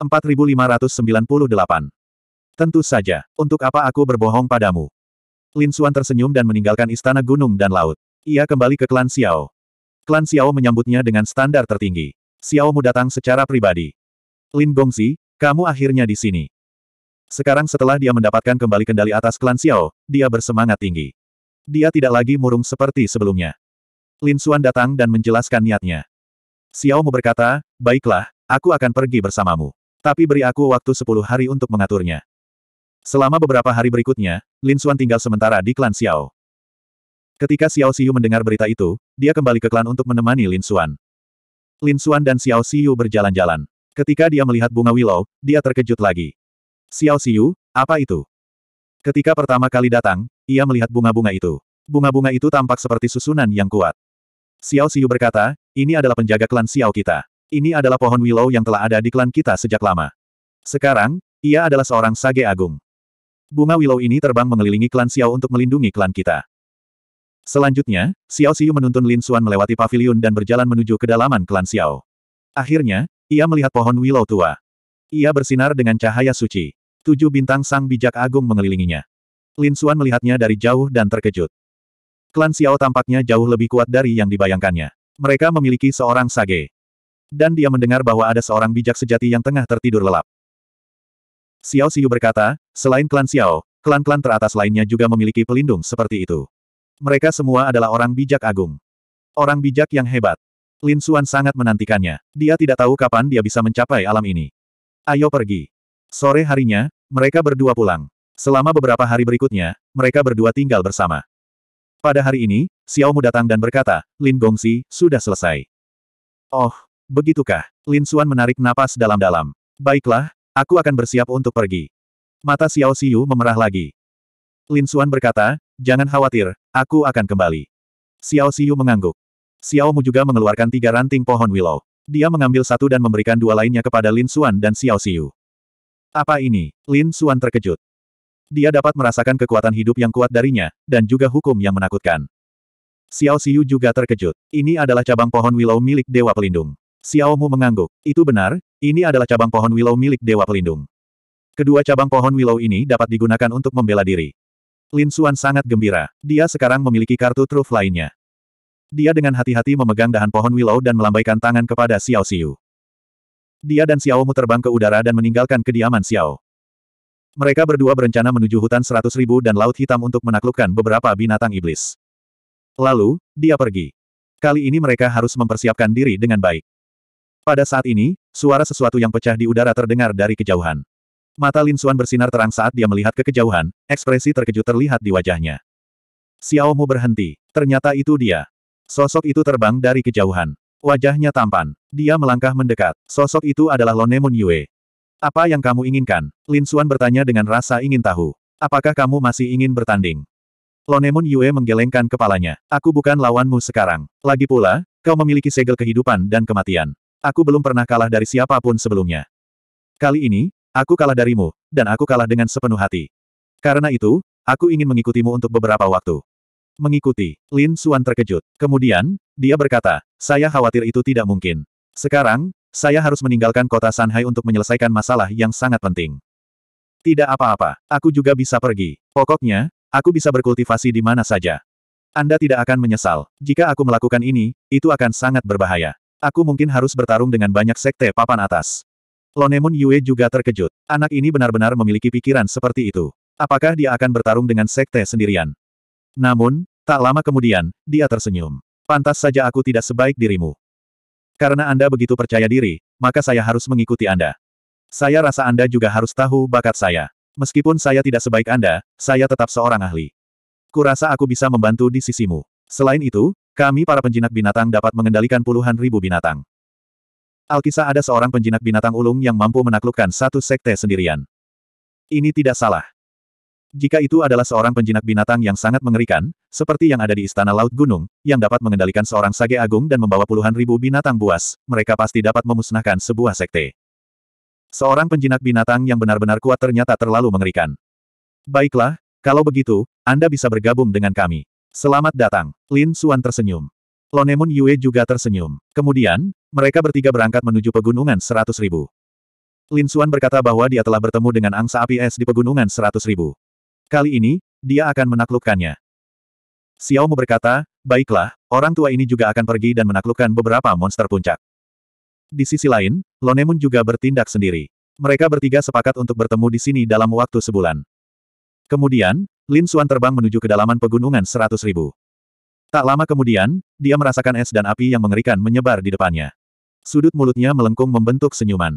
4598. Tentu saja, untuk apa aku berbohong padamu? Lin Xuan tersenyum dan meninggalkan istana gunung dan laut. Ia kembali ke klan Xiao. Klan Xiao menyambutnya dengan standar tertinggi. Xiao Mu datang secara pribadi. Lin Gongzi, kamu akhirnya di sini. Sekarang setelah dia mendapatkan kembali kendali atas klan Xiao, dia bersemangat tinggi. Dia tidak lagi murung seperti sebelumnya. Lin Xuan datang dan menjelaskan niatnya. Xiao Mu berkata, baiklah, aku akan pergi bersamamu. Tapi beri aku waktu sepuluh hari untuk mengaturnya. Selama beberapa hari berikutnya, Lin Xuan tinggal sementara di klan Xiao. Ketika Xiao Xiu mendengar berita itu, dia kembali ke klan untuk menemani Lin Xuan. Lin Xuan dan Xiao Xiu berjalan-jalan. Ketika dia melihat bunga willow, dia terkejut lagi. Xiao Xiu, apa itu? Ketika pertama kali datang, ia melihat bunga-bunga itu. Bunga-bunga itu tampak seperti susunan yang kuat. Xiao Xiu berkata, ini adalah penjaga klan Xiao kita. Ini adalah pohon willow yang telah ada di klan kita sejak lama. Sekarang, ia adalah seorang sage agung. Bunga willow ini terbang mengelilingi klan Xiao untuk melindungi klan kita. Selanjutnya, Xiao Xiu menuntun Lin Xuan melewati pavilion dan berjalan menuju kedalaman klan Xiao. Akhirnya, ia melihat pohon willow tua. Ia bersinar dengan cahaya suci. Tujuh bintang sang bijak agung mengelilinginya. Lin Xuan melihatnya dari jauh dan terkejut. Klan Xiao tampaknya jauh lebih kuat dari yang dibayangkannya. Mereka memiliki seorang sage. Dan dia mendengar bahwa ada seorang bijak sejati yang tengah tertidur lelap. Xiao Xiu berkata, selain klan Xiao, klan-klan teratas lainnya juga memiliki pelindung seperti itu. Mereka semua adalah orang bijak agung. Orang bijak yang hebat. Lin Xuan sangat menantikannya. Dia tidak tahu kapan dia bisa mencapai alam ini. Ayo pergi. Sore harinya, mereka berdua pulang. Selama beberapa hari berikutnya, mereka berdua tinggal bersama. Pada hari ini, Xiao Mu datang dan berkata, Lin Gongxi, sudah selesai. Oh, begitukah? Lin Xuan menarik napas dalam-dalam. Baiklah, aku akan bersiap untuk pergi. Mata Xiao Xiu memerah lagi. Lin Xuan berkata, jangan khawatir, aku akan kembali. Xiao Xiu mengangguk. Xiao Mu juga mengeluarkan tiga ranting pohon willow. Dia mengambil satu dan memberikan dua lainnya kepada Lin Xuan dan Xiao Xiu. Apa ini? Lin Suan terkejut. Dia dapat merasakan kekuatan hidup yang kuat darinya, dan juga hukum yang menakutkan. Xiao Xiu juga terkejut. Ini adalah cabang pohon willow milik Dewa Pelindung. Xiao Mu mengangguk. Itu benar, ini adalah cabang pohon willow milik Dewa Pelindung. Kedua cabang pohon willow ini dapat digunakan untuk membela diri. Lin Suan sangat gembira. Dia sekarang memiliki kartu truf lainnya. Dia dengan hati-hati memegang dahan pohon willow dan melambaikan tangan kepada Xiao Xiu. Dia dan Xiao Mu terbang ke udara dan meninggalkan kediaman Xiao. Mereka berdua berencana menuju hutan seratus ribu dan laut hitam untuk menaklukkan beberapa binatang iblis. Lalu, dia pergi. Kali ini mereka harus mempersiapkan diri dengan baik. Pada saat ini, suara sesuatu yang pecah di udara terdengar dari kejauhan. Mata Lin Xuan bersinar terang saat dia melihat ke kejauhan, ekspresi terkejut terlihat di wajahnya. Xiao Mu berhenti. Ternyata itu dia. Sosok itu terbang dari kejauhan. Wajahnya tampan. Dia melangkah mendekat. Sosok itu adalah Lonemon Yue. Apa yang kamu inginkan? Lin Suan bertanya dengan rasa ingin tahu. Apakah kamu masih ingin bertanding? Lonemon Yue menggelengkan kepalanya. Aku bukan lawanmu sekarang. Lagi pula, kau memiliki segel kehidupan dan kematian. Aku belum pernah kalah dari siapapun sebelumnya. Kali ini, aku kalah darimu, dan aku kalah dengan sepenuh hati. Karena itu, aku ingin mengikutimu untuk beberapa waktu mengikuti. Lin Suan terkejut. Kemudian, dia berkata, saya khawatir itu tidak mungkin. Sekarang, saya harus meninggalkan kota Shanghai untuk menyelesaikan masalah yang sangat penting. Tidak apa-apa, aku juga bisa pergi. Pokoknya, aku bisa berkultivasi di mana saja. Anda tidak akan menyesal. Jika aku melakukan ini, itu akan sangat berbahaya. Aku mungkin harus bertarung dengan banyak sekte papan atas. Lonemun Yue juga terkejut. Anak ini benar-benar memiliki pikiran seperti itu. Apakah dia akan bertarung dengan sekte sendirian? Namun, Tak lama kemudian, dia tersenyum. Pantas saja aku tidak sebaik dirimu. Karena Anda begitu percaya diri, maka saya harus mengikuti Anda. Saya rasa Anda juga harus tahu bakat saya. Meskipun saya tidak sebaik Anda, saya tetap seorang ahli. Kurasa aku bisa membantu di sisimu. Selain itu, kami para penjinak binatang dapat mengendalikan puluhan ribu binatang. Alkisah ada seorang penjinak binatang ulung yang mampu menaklukkan satu sekte sendirian. Ini tidak salah. Jika itu adalah seorang penjinak binatang yang sangat mengerikan, seperti yang ada di Istana Laut Gunung, yang dapat mengendalikan seorang sage agung dan membawa puluhan ribu binatang buas, mereka pasti dapat memusnahkan sebuah sekte. Seorang penjinak binatang yang benar-benar kuat ternyata terlalu mengerikan. Baiklah, kalau begitu, Anda bisa bergabung dengan kami. Selamat datang, Lin Suan tersenyum. Lonemun Yue juga tersenyum. Kemudian, mereka bertiga berangkat menuju pegunungan seratus ribu. Lin Xuan berkata bahwa dia telah bertemu dengan angsa api es di pegunungan seratus ribu. Kali ini, dia akan menaklukkannya. Xiao Mu berkata, baiklah, orang tua ini juga akan pergi dan menaklukkan beberapa monster puncak. Di sisi lain, Lonemun juga bertindak sendiri. Mereka bertiga sepakat untuk bertemu di sini dalam waktu sebulan. Kemudian, Lin Xuan terbang menuju kedalaman pegunungan seratus ribu. Tak lama kemudian, dia merasakan es dan api yang mengerikan menyebar di depannya. Sudut mulutnya melengkung membentuk senyuman.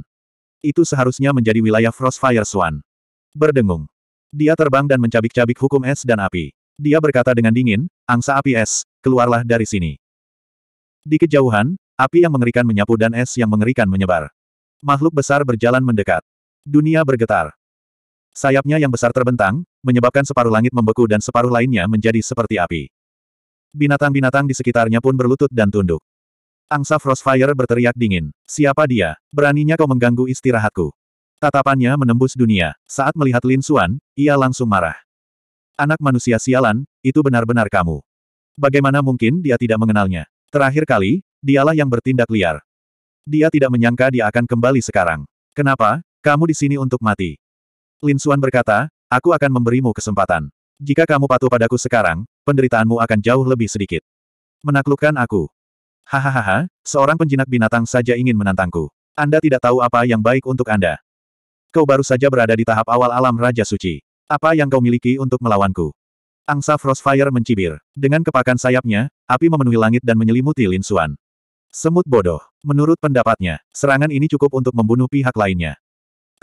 Itu seharusnya menjadi wilayah Frostfire Swan. Berdengung. Dia terbang dan mencabik-cabik hukum es dan api. Dia berkata dengan dingin, angsa api es, keluarlah dari sini. Di kejauhan, api yang mengerikan menyapu dan es yang mengerikan menyebar. Makhluk besar berjalan mendekat. Dunia bergetar. Sayapnya yang besar terbentang, menyebabkan separuh langit membeku dan separuh lainnya menjadi seperti api. Binatang-binatang di sekitarnya pun berlutut dan tunduk. Angsa Frostfire berteriak dingin. Siapa dia? Beraninya kau mengganggu istirahatku. Tatapannya menembus dunia. Saat melihat Lin Suan, ia langsung marah. Anak manusia sialan, itu benar-benar kamu. Bagaimana mungkin dia tidak mengenalnya? Terakhir kali, dialah yang bertindak liar. Dia tidak menyangka dia akan kembali sekarang. Kenapa, kamu di sini untuk mati? Lin Suan berkata, aku akan memberimu kesempatan. Jika kamu patuh padaku sekarang, penderitaanmu akan jauh lebih sedikit. Menaklukkan aku. Hahaha, seorang penjinak binatang saja ingin menantangku. Anda tidak tahu apa yang baik untuk Anda. Kau baru saja berada di tahap awal alam Raja Suci. Apa yang kau miliki untuk melawanku? Angsa Frostfire mencibir. Dengan kepakan sayapnya, api memenuhi langit dan menyelimuti Lin Xuan. Semut bodoh. Menurut pendapatnya, serangan ini cukup untuk membunuh pihak lainnya.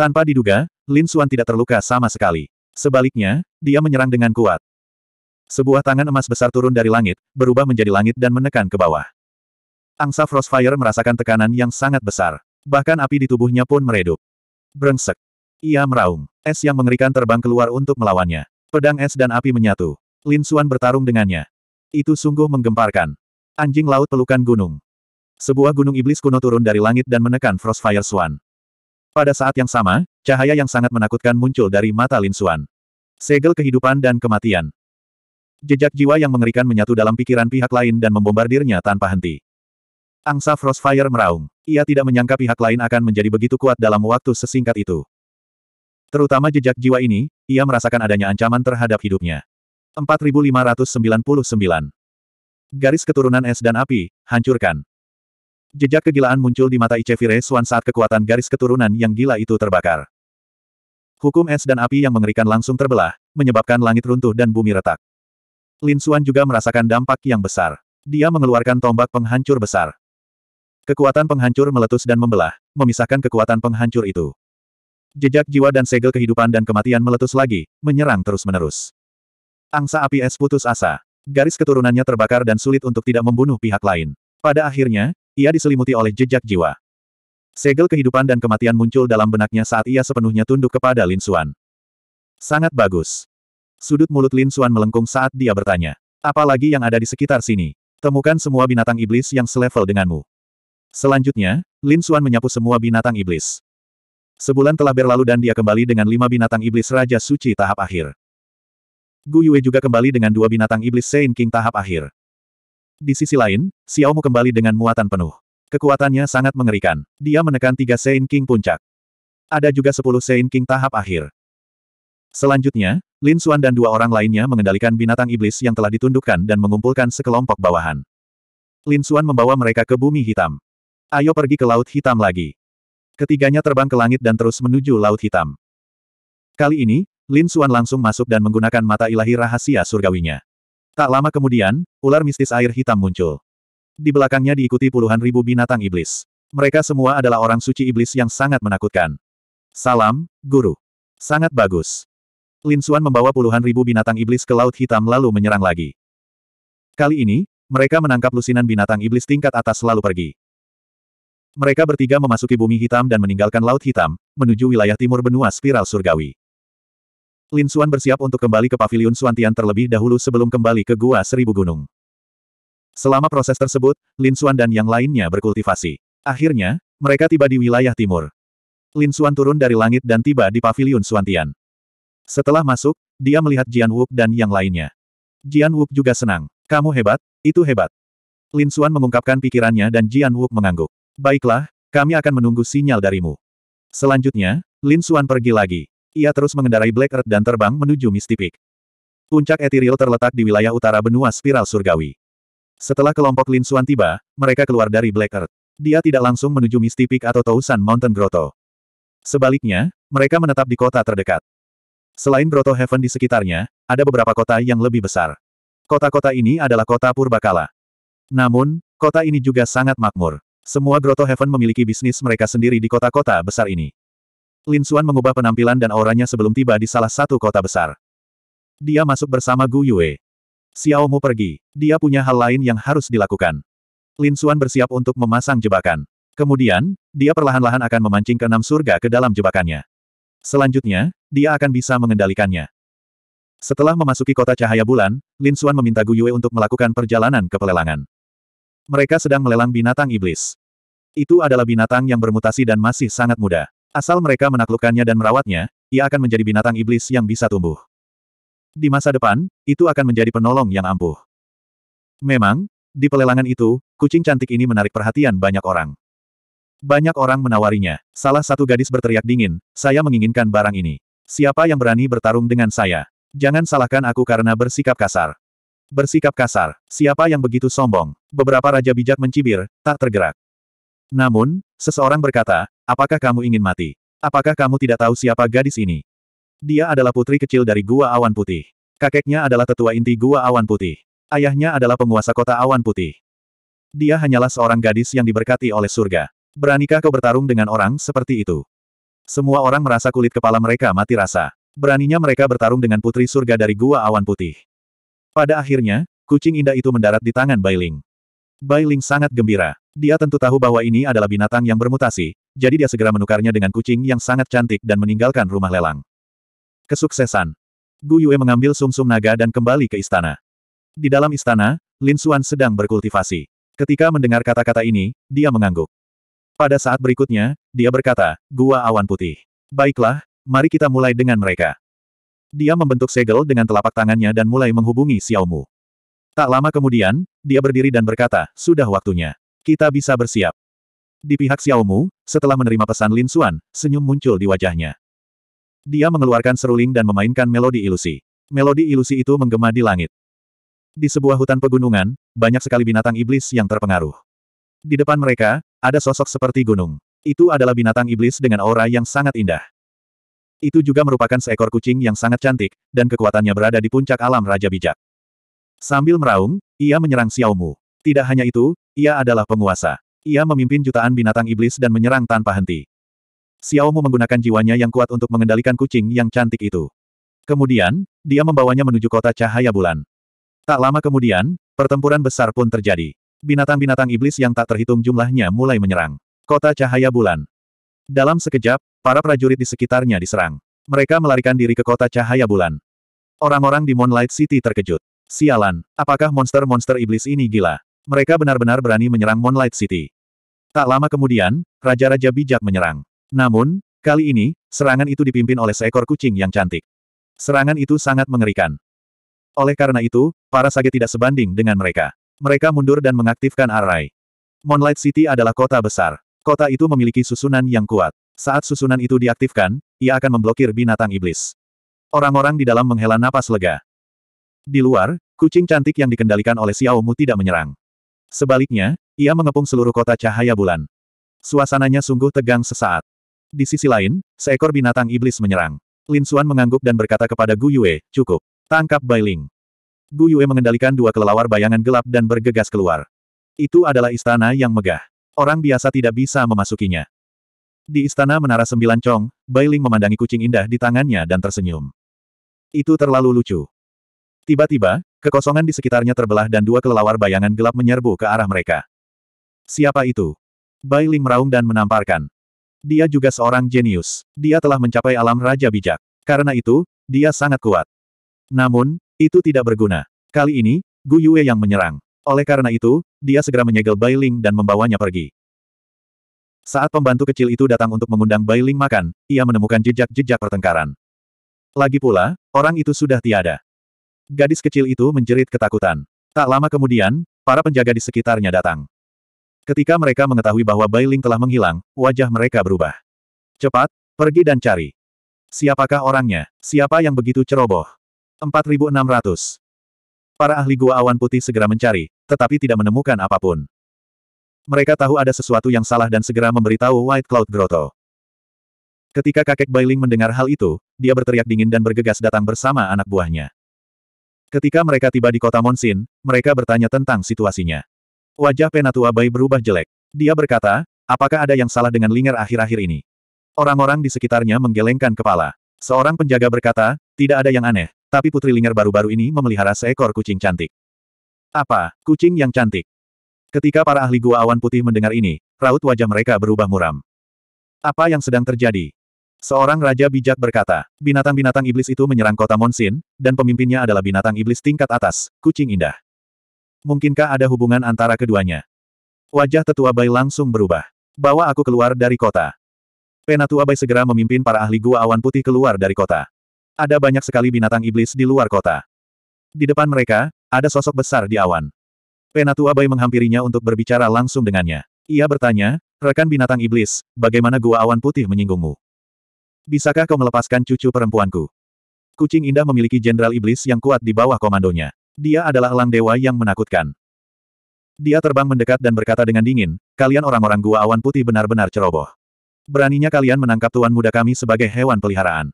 Tanpa diduga, Lin Xuan tidak terluka sama sekali. Sebaliknya, dia menyerang dengan kuat. Sebuah tangan emas besar turun dari langit, berubah menjadi langit dan menekan ke bawah. Angsa Frostfire merasakan tekanan yang sangat besar. Bahkan api di tubuhnya pun meredup. Brengsek. Ia meraung. Es yang mengerikan terbang keluar untuk melawannya. Pedang es dan api menyatu. Lin Suan bertarung dengannya. Itu sungguh menggemparkan. Anjing laut pelukan gunung. Sebuah gunung iblis kuno turun dari langit dan menekan Frostfire Suan. Pada saat yang sama, cahaya yang sangat menakutkan muncul dari mata Lin Suan. Segel kehidupan dan kematian. Jejak jiwa yang mengerikan menyatu dalam pikiran pihak lain dan membombardirnya tanpa henti. Angsa Frostfire meraung. Ia tidak menyangka pihak lain akan menjadi begitu kuat dalam waktu sesingkat itu. Terutama jejak jiwa ini, ia merasakan adanya ancaman terhadap hidupnya. 4599. Garis keturunan es dan api, hancurkan. Jejak kegilaan muncul di mata Icevire Suan saat kekuatan garis keturunan yang gila itu terbakar. Hukum es dan api yang mengerikan langsung terbelah, menyebabkan langit runtuh dan bumi retak. Lin Suan juga merasakan dampak yang besar. Dia mengeluarkan tombak penghancur besar. Kekuatan penghancur meletus dan membelah, memisahkan kekuatan penghancur itu. Jejak jiwa dan segel kehidupan dan kematian meletus lagi, menyerang terus-menerus. Angsa api es putus asa. Garis keturunannya terbakar dan sulit untuk tidak membunuh pihak lain. Pada akhirnya, ia diselimuti oleh jejak jiwa. Segel kehidupan dan kematian muncul dalam benaknya saat ia sepenuhnya tunduk kepada Lin Xuan. Sangat bagus. Sudut mulut Lin Xuan melengkung saat dia bertanya. Apalagi yang ada di sekitar sini. Temukan semua binatang iblis yang selevel denganmu. Selanjutnya, Lin Xuan menyapu semua binatang iblis. Sebulan telah berlalu dan dia kembali dengan lima binatang iblis Raja Suci tahap akhir. Gu Yue juga kembali dengan dua binatang iblis Saint King tahap akhir. Di sisi lain, Xiao Mu kembali dengan muatan penuh. Kekuatannya sangat mengerikan. Dia menekan tiga Saint King puncak. Ada juga sepuluh Saint King tahap akhir. Selanjutnya, Lin Xuan dan dua orang lainnya mengendalikan binatang iblis yang telah ditundukkan dan mengumpulkan sekelompok bawahan. Lin Xuan membawa mereka ke bumi hitam. Ayo pergi ke Laut Hitam lagi. Ketiganya terbang ke langit dan terus menuju Laut Hitam. Kali ini, Lin Xuan langsung masuk dan menggunakan mata ilahi rahasia surgawinya. Tak lama kemudian, ular mistis air hitam muncul. Di belakangnya diikuti puluhan ribu binatang iblis. Mereka semua adalah orang suci iblis yang sangat menakutkan. Salam, Guru. Sangat bagus. Lin Xuan membawa puluhan ribu binatang iblis ke Laut Hitam lalu menyerang lagi. Kali ini, mereka menangkap lusinan binatang iblis tingkat atas lalu pergi. Mereka bertiga memasuki bumi hitam dan meninggalkan Laut Hitam, menuju wilayah timur benua spiral surgawi. Lin Xuan bersiap untuk kembali ke pavilion Suantian terlebih dahulu sebelum kembali ke Gua Seribu Gunung. Selama proses tersebut, Lin Xuan dan yang lainnya berkultivasi. Akhirnya, mereka tiba di wilayah timur. Lin Xuan turun dari langit dan tiba di pavilion Suantian. Setelah masuk, dia melihat Jian Wuk dan yang lainnya. Jian Wuk juga senang. Kamu hebat, itu hebat. Lin Xuan mengungkapkan pikirannya dan Jian Wuk mengangguk. Baiklah, kami akan menunggu sinyal darimu. Selanjutnya, Lin Suan pergi lagi. Ia terus mengendarai Black Earth dan terbang menuju Mistipik. Puncak Ethereal terletak di wilayah utara benua spiral surgawi. Setelah kelompok Lin Suan tiba, mereka keluar dari Black Earth. Dia tidak langsung menuju Mistipik atau Tousan Mountain Grotto. Sebaliknya, mereka menetap di kota terdekat. Selain Grotto Heaven di sekitarnya, ada beberapa kota yang lebih besar. Kota-kota ini adalah kota purbakala. Namun, kota ini juga sangat makmur. Semua Grotto Heaven memiliki bisnis mereka sendiri di kota-kota besar ini. Lin Xuan mengubah penampilan dan auranya sebelum tiba di salah satu kota besar. Dia masuk bersama Gu Yue. Xiao Mu pergi. Dia punya hal lain yang harus dilakukan. Lin Xuan bersiap untuk memasang jebakan. Kemudian, dia perlahan-lahan akan memancing keenam surga ke dalam jebakannya. Selanjutnya, dia akan bisa mengendalikannya. Setelah memasuki kota cahaya bulan, Lin Xuan meminta Gu Yue untuk melakukan perjalanan ke pelelangan. Mereka sedang melelang binatang iblis. Itu adalah binatang yang bermutasi dan masih sangat muda. Asal mereka menaklukkannya dan merawatnya, ia akan menjadi binatang iblis yang bisa tumbuh. Di masa depan, itu akan menjadi penolong yang ampuh. Memang, di pelelangan itu, kucing cantik ini menarik perhatian banyak orang. Banyak orang menawarinya. Salah satu gadis berteriak dingin, saya menginginkan barang ini. Siapa yang berani bertarung dengan saya? Jangan salahkan aku karena bersikap kasar. Bersikap kasar, siapa yang begitu sombong? Beberapa raja bijak mencibir, tak tergerak. Namun, seseorang berkata, apakah kamu ingin mati? Apakah kamu tidak tahu siapa gadis ini? Dia adalah putri kecil dari Gua Awan Putih. Kakeknya adalah tetua inti Gua Awan Putih. Ayahnya adalah penguasa kota Awan Putih. Dia hanyalah seorang gadis yang diberkati oleh surga. Beranikah kau bertarung dengan orang seperti itu? Semua orang merasa kulit kepala mereka mati rasa. Beraninya mereka bertarung dengan putri surga dari Gua Awan Putih. Pada akhirnya, kucing indah itu mendarat di tangan Bailing. Bailing sangat gembira. Dia tentu tahu bahwa ini adalah binatang yang bermutasi, jadi dia segera menukarnya dengan kucing yang sangat cantik dan meninggalkan rumah lelang. Kesuksesan. Gu Yue mengambil sumsum -sum naga dan kembali ke istana. Di dalam istana, Lin Xuan sedang berkultivasi. Ketika mendengar kata-kata ini, dia mengangguk. Pada saat berikutnya, dia berkata, Gua Awan Putih. Baiklah, mari kita mulai dengan mereka. Dia membentuk segel dengan telapak tangannya dan mulai menghubungi Xiaomu. Tak lama kemudian, dia berdiri dan berkata, sudah waktunya. Kita bisa bersiap. Di pihak Xiaomu, setelah menerima pesan Lin Xuan, senyum muncul di wajahnya. Dia mengeluarkan seruling dan memainkan melodi ilusi. Melodi ilusi itu menggema di langit. Di sebuah hutan pegunungan, banyak sekali binatang iblis yang terpengaruh. Di depan mereka, ada sosok seperti gunung. Itu adalah binatang iblis dengan aura yang sangat indah. Itu juga merupakan seekor kucing yang sangat cantik, dan kekuatannya berada di puncak alam Raja Bijak. Sambil meraung, ia menyerang Xiao Xiaomu. Tidak hanya itu, ia adalah penguasa. Ia memimpin jutaan binatang iblis dan menyerang tanpa henti. Xiao Xiaomu menggunakan jiwanya yang kuat untuk mengendalikan kucing yang cantik itu. Kemudian, dia membawanya menuju kota cahaya bulan. Tak lama kemudian, pertempuran besar pun terjadi. Binatang-binatang iblis yang tak terhitung jumlahnya mulai menyerang. Kota cahaya bulan. Dalam sekejap, Para prajurit di sekitarnya diserang. Mereka melarikan diri ke kota cahaya bulan. Orang-orang di Moonlight City terkejut. Sialan, apakah monster-monster iblis ini gila? Mereka benar-benar berani menyerang Moonlight City. Tak lama kemudian, raja-raja bijak menyerang. Namun, kali ini, serangan itu dipimpin oleh seekor kucing yang cantik. Serangan itu sangat mengerikan. Oleh karena itu, para sage tidak sebanding dengan mereka. Mereka mundur dan mengaktifkan Array. Moonlight City adalah kota besar. Kota itu memiliki susunan yang kuat. Saat susunan itu diaktifkan, ia akan memblokir binatang iblis. Orang-orang di dalam menghela napas lega. Di luar, kucing cantik yang dikendalikan oleh Xiao Mu tidak menyerang. Sebaliknya, ia mengepung seluruh kota cahaya bulan. Suasananya sungguh tegang sesaat. Di sisi lain, seekor binatang iblis menyerang. Lin Xuan mengangguk dan berkata kepada Gu Yue, cukup. Tangkap Bai Ling. Gu Yue mengendalikan dua kelelawar bayangan gelap dan bergegas keluar. Itu adalah istana yang megah. Orang biasa tidak bisa memasukinya. Di istana menara sembilan cong, Bailing memandangi kucing indah di tangannya dan tersenyum. Itu terlalu lucu. Tiba-tiba, kekosongan di sekitarnya terbelah dan dua kelelawar bayangan gelap menyerbu ke arah mereka. Siapa itu? Bailing meraung dan menamparkan. Dia juga seorang jenius. Dia telah mencapai alam raja bijak. Karena itu, dia sangat kuat. Namun, itu tidak berguna. Kali ini, Gu Yue yang menyerang. Oleh karena itu, dia segera menyegel Bailing dan membawanya pergi. Saat pembantu kecil itu datang untuk mengundang Bai Ling makan, ia menemukan jejak-jejak pertengkaran. Lagi pula, orang itu sudah tiada. Gadis kecil itu menjerit ketakutan. Tak lama kemudian, para penjaga di sekitarnya datang. Ketika mereka mengetahui bahwa Bailing telah menghilang, wajah mereka berubah. Cepat, pergi dan cari. Siapakah orangnya? Siapa yang begitu ceroboh? 4600. Para ahli gua awan putih segera mencari, tetapi tidak menemukan apapun mereka tahu ada sesuatu yang salah dan segera memberitahu White Cloud Grotto. Ketika kakek Bailing mendengar hal itu, dia berteriak dingin dan bergegas datang bersama anak buahnya. Ketika mereka tiba di kota Monsin, mereka bertanya tentang situasinya. Wajah Penatua Bai berubah jelek. Dia berkata, apakah ada yang salah dengan Linger akhir-akhir ini? Orang-orang di sekitarnya menggelengkan kepala. Seorang penjaga berkata, tidak ada yang aneh, tapi Putri Linger baru-baru ini memelihara seekor kucing cantik. Apa, kucing yang cantik? Ketika para ahli gua awan putih mendengar ini, raut wajah mereka berubah muram. Apa yang sedang terjadi? Seorang raja bijak berkata, binatang-binatang iblis itu menyerang kota Monsin, dan pemimpinnya adalah binatang iblis tingkat atas, kucing indah. Mungkinkah ada hubungan antara keduanya? Wajah tetua Bai langsung berubah. Bawa aku keluar dari kota. Penatua Bai segera memimpin para ahli gua awan putih keluar dari kota. Ada banyak sekali binatang iblis di luar kota. Di depan mereka, ada sosok besar di awan. Penatu Abai menghampirinya untuk berbicara langsung dengannya. Ia bertanya, rekan binatang iblis, bagaimana gua awan putih menyinggungmu? Bisakah kau melepaskan cucu perempuanku? Kucing indah memiliki jenderal iblis yang kuat di bawah komandonya. Dia adalah elang dewa yang menakutkan. Dia terbang mendekat dan berkata dengan dingin, kalian orang-orang gua awan putih benar-benar ceroboh. Beraninya kalian menangkap tuan muda kami sebagai hewan peliharaan.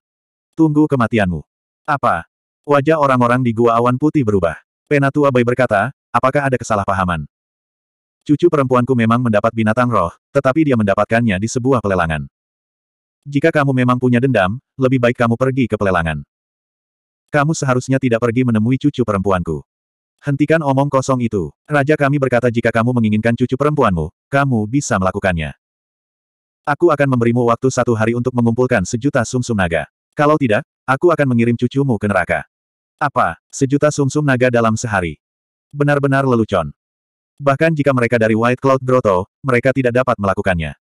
Tunggu kematianmu. Apa? Wajah orang-orang di gua awan putih berubah. Penatua Bai berkata, Apakah ada kesalahpahaman? Cucu perempuanku memang mendapat binatang roh, tetapi dia mendapatkannya di sebuah pelelangan. Jika kamu memang punya dendam, lebih baik kamu pergi ke pelelangan. Kamu seharusnya tidak pergi menemui cucu perempuanku. Hentikan omong kosong itu. Raja kami berkata jika kamu menginginkan cucu perempuanmu, kamu bisa melakukannya. Aku akan memberimu waktu satu hari untuk mengumpulkan sejuta sumsum -sum naga. Kalau tidak, aku akan mengirim cucumu ke neraka. Apa, sejuta sumsum -sum naga dalam sehari? benar-benar lelucon. Bahkan jika mereka dari White Cloud Grotto, mereka tidak dapat melakukannya.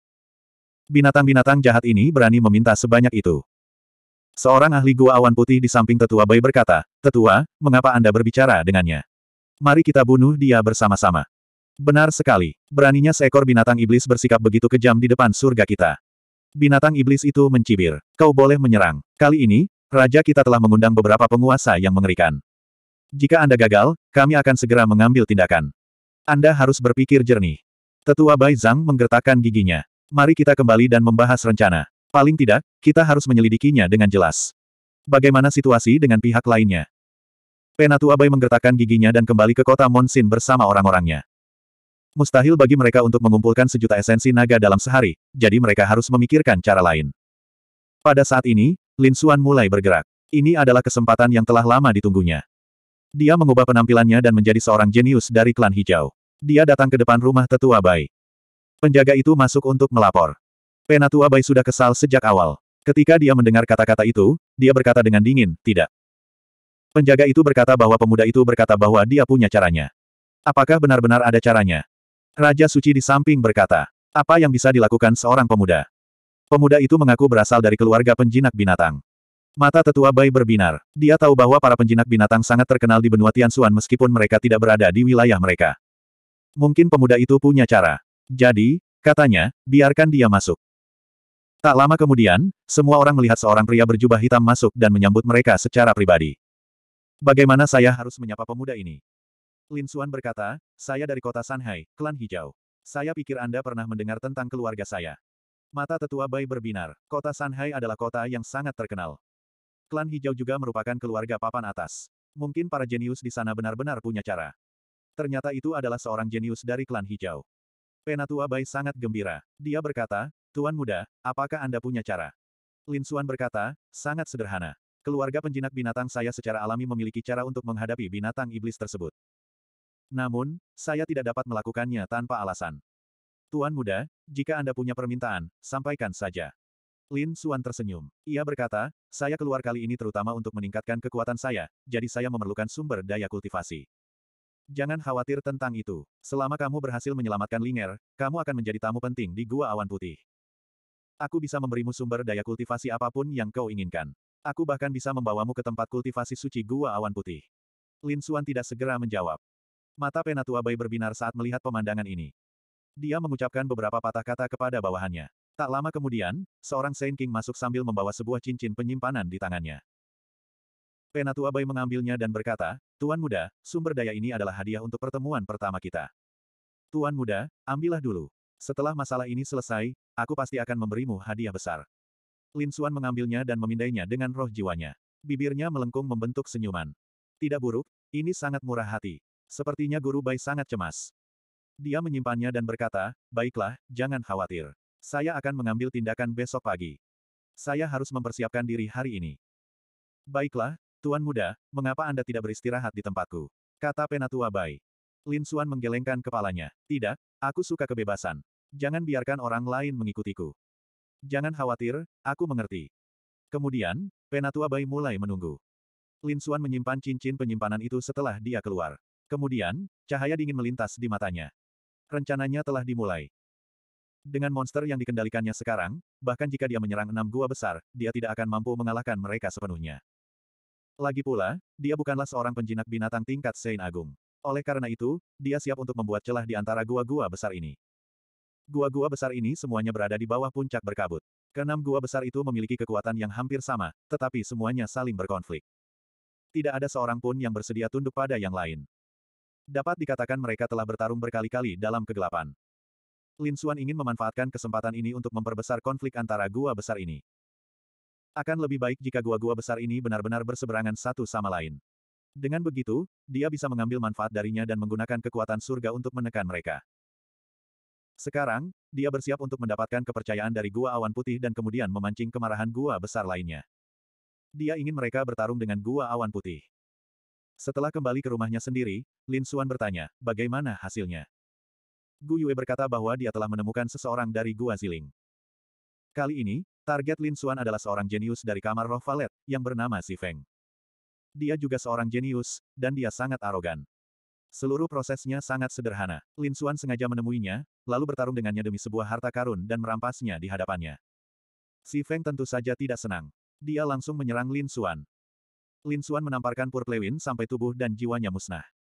Binatang-binatang jahat ini berani meminta sebanyak itu. Seorang ahli gua awan putih di samping tetua Bai berkata, Tetua, mengapa Anda berbicara dengannya? Mari kita bunuh dia bersama-sama. Benar sekali, beraninya seekor binatang iblis bersikap begitu kejam di depan surga kita. Binatang iblis itu mencibir, kau boleh menyerang. Kali ini, raja kita telah mengundang beberapa penguasa yang mengerikan. Jika Anda gagal, kami akan segera mengambil tindakan. Anda harus berpikir jernih. Tetua Bai Zhang menggertakkan giginya. Mari kita kembali dan membahas rencana. Paling tidak, kita harus menyelidikinya dengan jelas. Bagaimana situasi dengan pihak lainnya? Penatua Bai menggertakkan giginya dan kembali ke kota Monsin bersama orang-orangnya. Mustahil bagi mereka untuk mengumpulkan sejuta esensi naga dalam sehari, jadi mereka harus memikirkan cara lain. Pada saat ini, Lin Xuan mulai bergerak. Ini adalah kesempatan yang telah lama ditunggunya. Dia mengubah penampilannya dan menjadi seorang jenius dari klan hijau. Dia datang ke depan rumah tetua Bai. Penjaga itu masuk untuk melapor. Penatua Bai sudah kesal sejak awal. Ketika dia mendengar kata-kata itu, dia berkata dengan dingin, tidak. Penjaga itu berkata bahwa pemuda itu berkata bahwa dia punya caranya. Apakah benar-benar ada caranya? Raja Suci di samping berkata, apa yang bisa dilakukan seorang pemuda? Pemuda itu mengaku berasal dari keluarga penjinak binatang. Mata tetua Bai berbinar. Dia tahu bahwa para penjinak binatang sangat terkenal di benua Tianxuan meskipun mereka tidak berada di wilayah mereka. Mungkin pemuda itu punya cara. Jadi, katanya, biarkan dia masuk. Tak lama kemudian, semua orang melihat seorang pria berjubah hitam masuk dan menyambut mereka secara pribadi. Bagaimana saya harus menyapa pemuda ini? Lin Xuan berkata, saya dari kota Shanghai, klan hijau. Saya pikir Anda pernah mendengar tentang keluarga saya. Mata tetua Bai berbinar. Kota Shanghai adalah kota yang sangat terkenal. Klan Hijau juga merupakan keluarga papan atas. Mungkin para jenius di sana benar-benar punya cara. Ternyata itu adalah seorang jenius dari klan hijau. Penatua Bai sangat gembira. Dia berkata, Tuan muda, apakah Anda punya cara? Lin Xuan berkata, sangat sederhana. Keluarga penjinak binatang saya secara alami memiliki cara untuk menghadapi binatang iblis tersebut. Namun, saya tidak dapat melakukannya tanpa alasan. Tuan muda, jika Anda punya permintaan, sampaikan saja. Lin Suan tersenyum. Ia berkata, saya keluar kali ini terutama untuk meningkatkan kekuatan saya, jadi saya memerlukan sumber daya kultivasi. Jangan khawatir tentang itu. Selama kamu berhasil menyelamatkan Linger, kamu akan menjadi tamu penting di Gua Awan Putih. Aku bisa memberimu sumber daya kultivasi apapun yang kau inginkan. Aku bahkan bisa membawamu ke tempat kultivasi suci Gua Awan Putih. Lin Suan tidak segera menjawab. Mata Penatua Bai berbinar saat melihat pemandangan ini. Dia mengucapkan beberapa patah kata kepada bawahannya. Tak lama kemudian, seorang Saint King masuk sambil membawa sebuah cincin penyimpanan di tangannya. Penatua Bai mengambilnya dan berkata, Tuan Muda, sumber daya ini adalah hadiah untuk pertemuan pertama kita. Tuan Muda, ambillah dulu. Setelah masalah ini selesai, aku pasti akan memberimu hadiah besar. Lin Suan mengambilnya dan memindainya dengan roh jiwanya. Bibirnya melengkung membentuk senyuman. Tidak buruk, ini sangat murah hati. Sepertinya Guru Bai sangat cemas. Dia menyimpannya dan berkata, baiklah, jangan khawatir. Saya akan mengambil tindakan besok pagi. Saya harus mempersiapkan diri hari ini. Baiklah, Tuan Muda, mengapa Anda tidak beristirahat di tempatku? Kata Penatua Bai. Lin Suan menggelengkan kepalanya. Tidak, aku suka kebebasan. Jangan biarkan orang lain mengikutiku. Jangan khawatir, aku mengerti. Kemudian, Penatua Bai mulai menunggu. Lin Suan menyimpan cincin penyimpanan itu setelah dia keluar. Kemudian, cahaya dingin melintas di matanya. Rencananya telah dimulai. Dengan monster yang dikendalikannya sekarang, bahkan jika dia menyerang enam gua besar, dia tidak akan mampu mengalahkan mereka sepenuhnya. Lagi pula, dia bukanlah seorang penjinak binatang tingkat Sein Agung. Oleh karena itu, dia siap untuk membuat celah di antara gua-gua besar ini. Gua-gua besar ini semuanya berada di bawah puncak berkabut. Keenam gua besar itu memiliki kekuatan yang hampir sama, tetapi semuanya saling berkonflik. Tidak ada seorang pun yang bersedia tunduk pada yang lain. Dapat dikatakan mereka telah bertarung berkali-kali dalam kegelapan. Lin Xuan ingin memanfaatkan kesempatan ini untuk memperbesar konflik antara gua besar ini. Akan lebih baik jika gua-gua besar ini benar-benar berseberangan satu sama lain. Dengan begitu, dia bisa mengambil manfaat darinya dan menggunakan kekuatan surga untuk menekan mereka. Sekarang, dia bersiap untuk mendapatkan kepercayaan dari gua awan putih dan kemudian memancing kemarahan gua besar lainnya. Dia ingin mereka bertarung dengan gua awan putih. Setelah kembali ke rumahnya sendiri, Lin Xuan bertanya, bagaimana hasilnya? Gu Yue berkata bahwa dia telah menemukan seseorang dari Gua Ziling. Kali ini, target Lin Xuan adalah seorang jenius dari kamar roh valet, yang bernama Si Feng. Dia juga seorang jenius, dan dia sangat arogan. Seluruh prosesnya sangat sederhana. Lin Xuan sengaja menemuinya, lalu bertarung dengannya demi sebuah harta karun dan merampasnya di hadapannya. Si Feng tentu saja tidak senang. Dia langsung menyerang Lin Xuan. Lin Xuan menamparkan Purplewin sampai tubuh dan jiwanya musnah.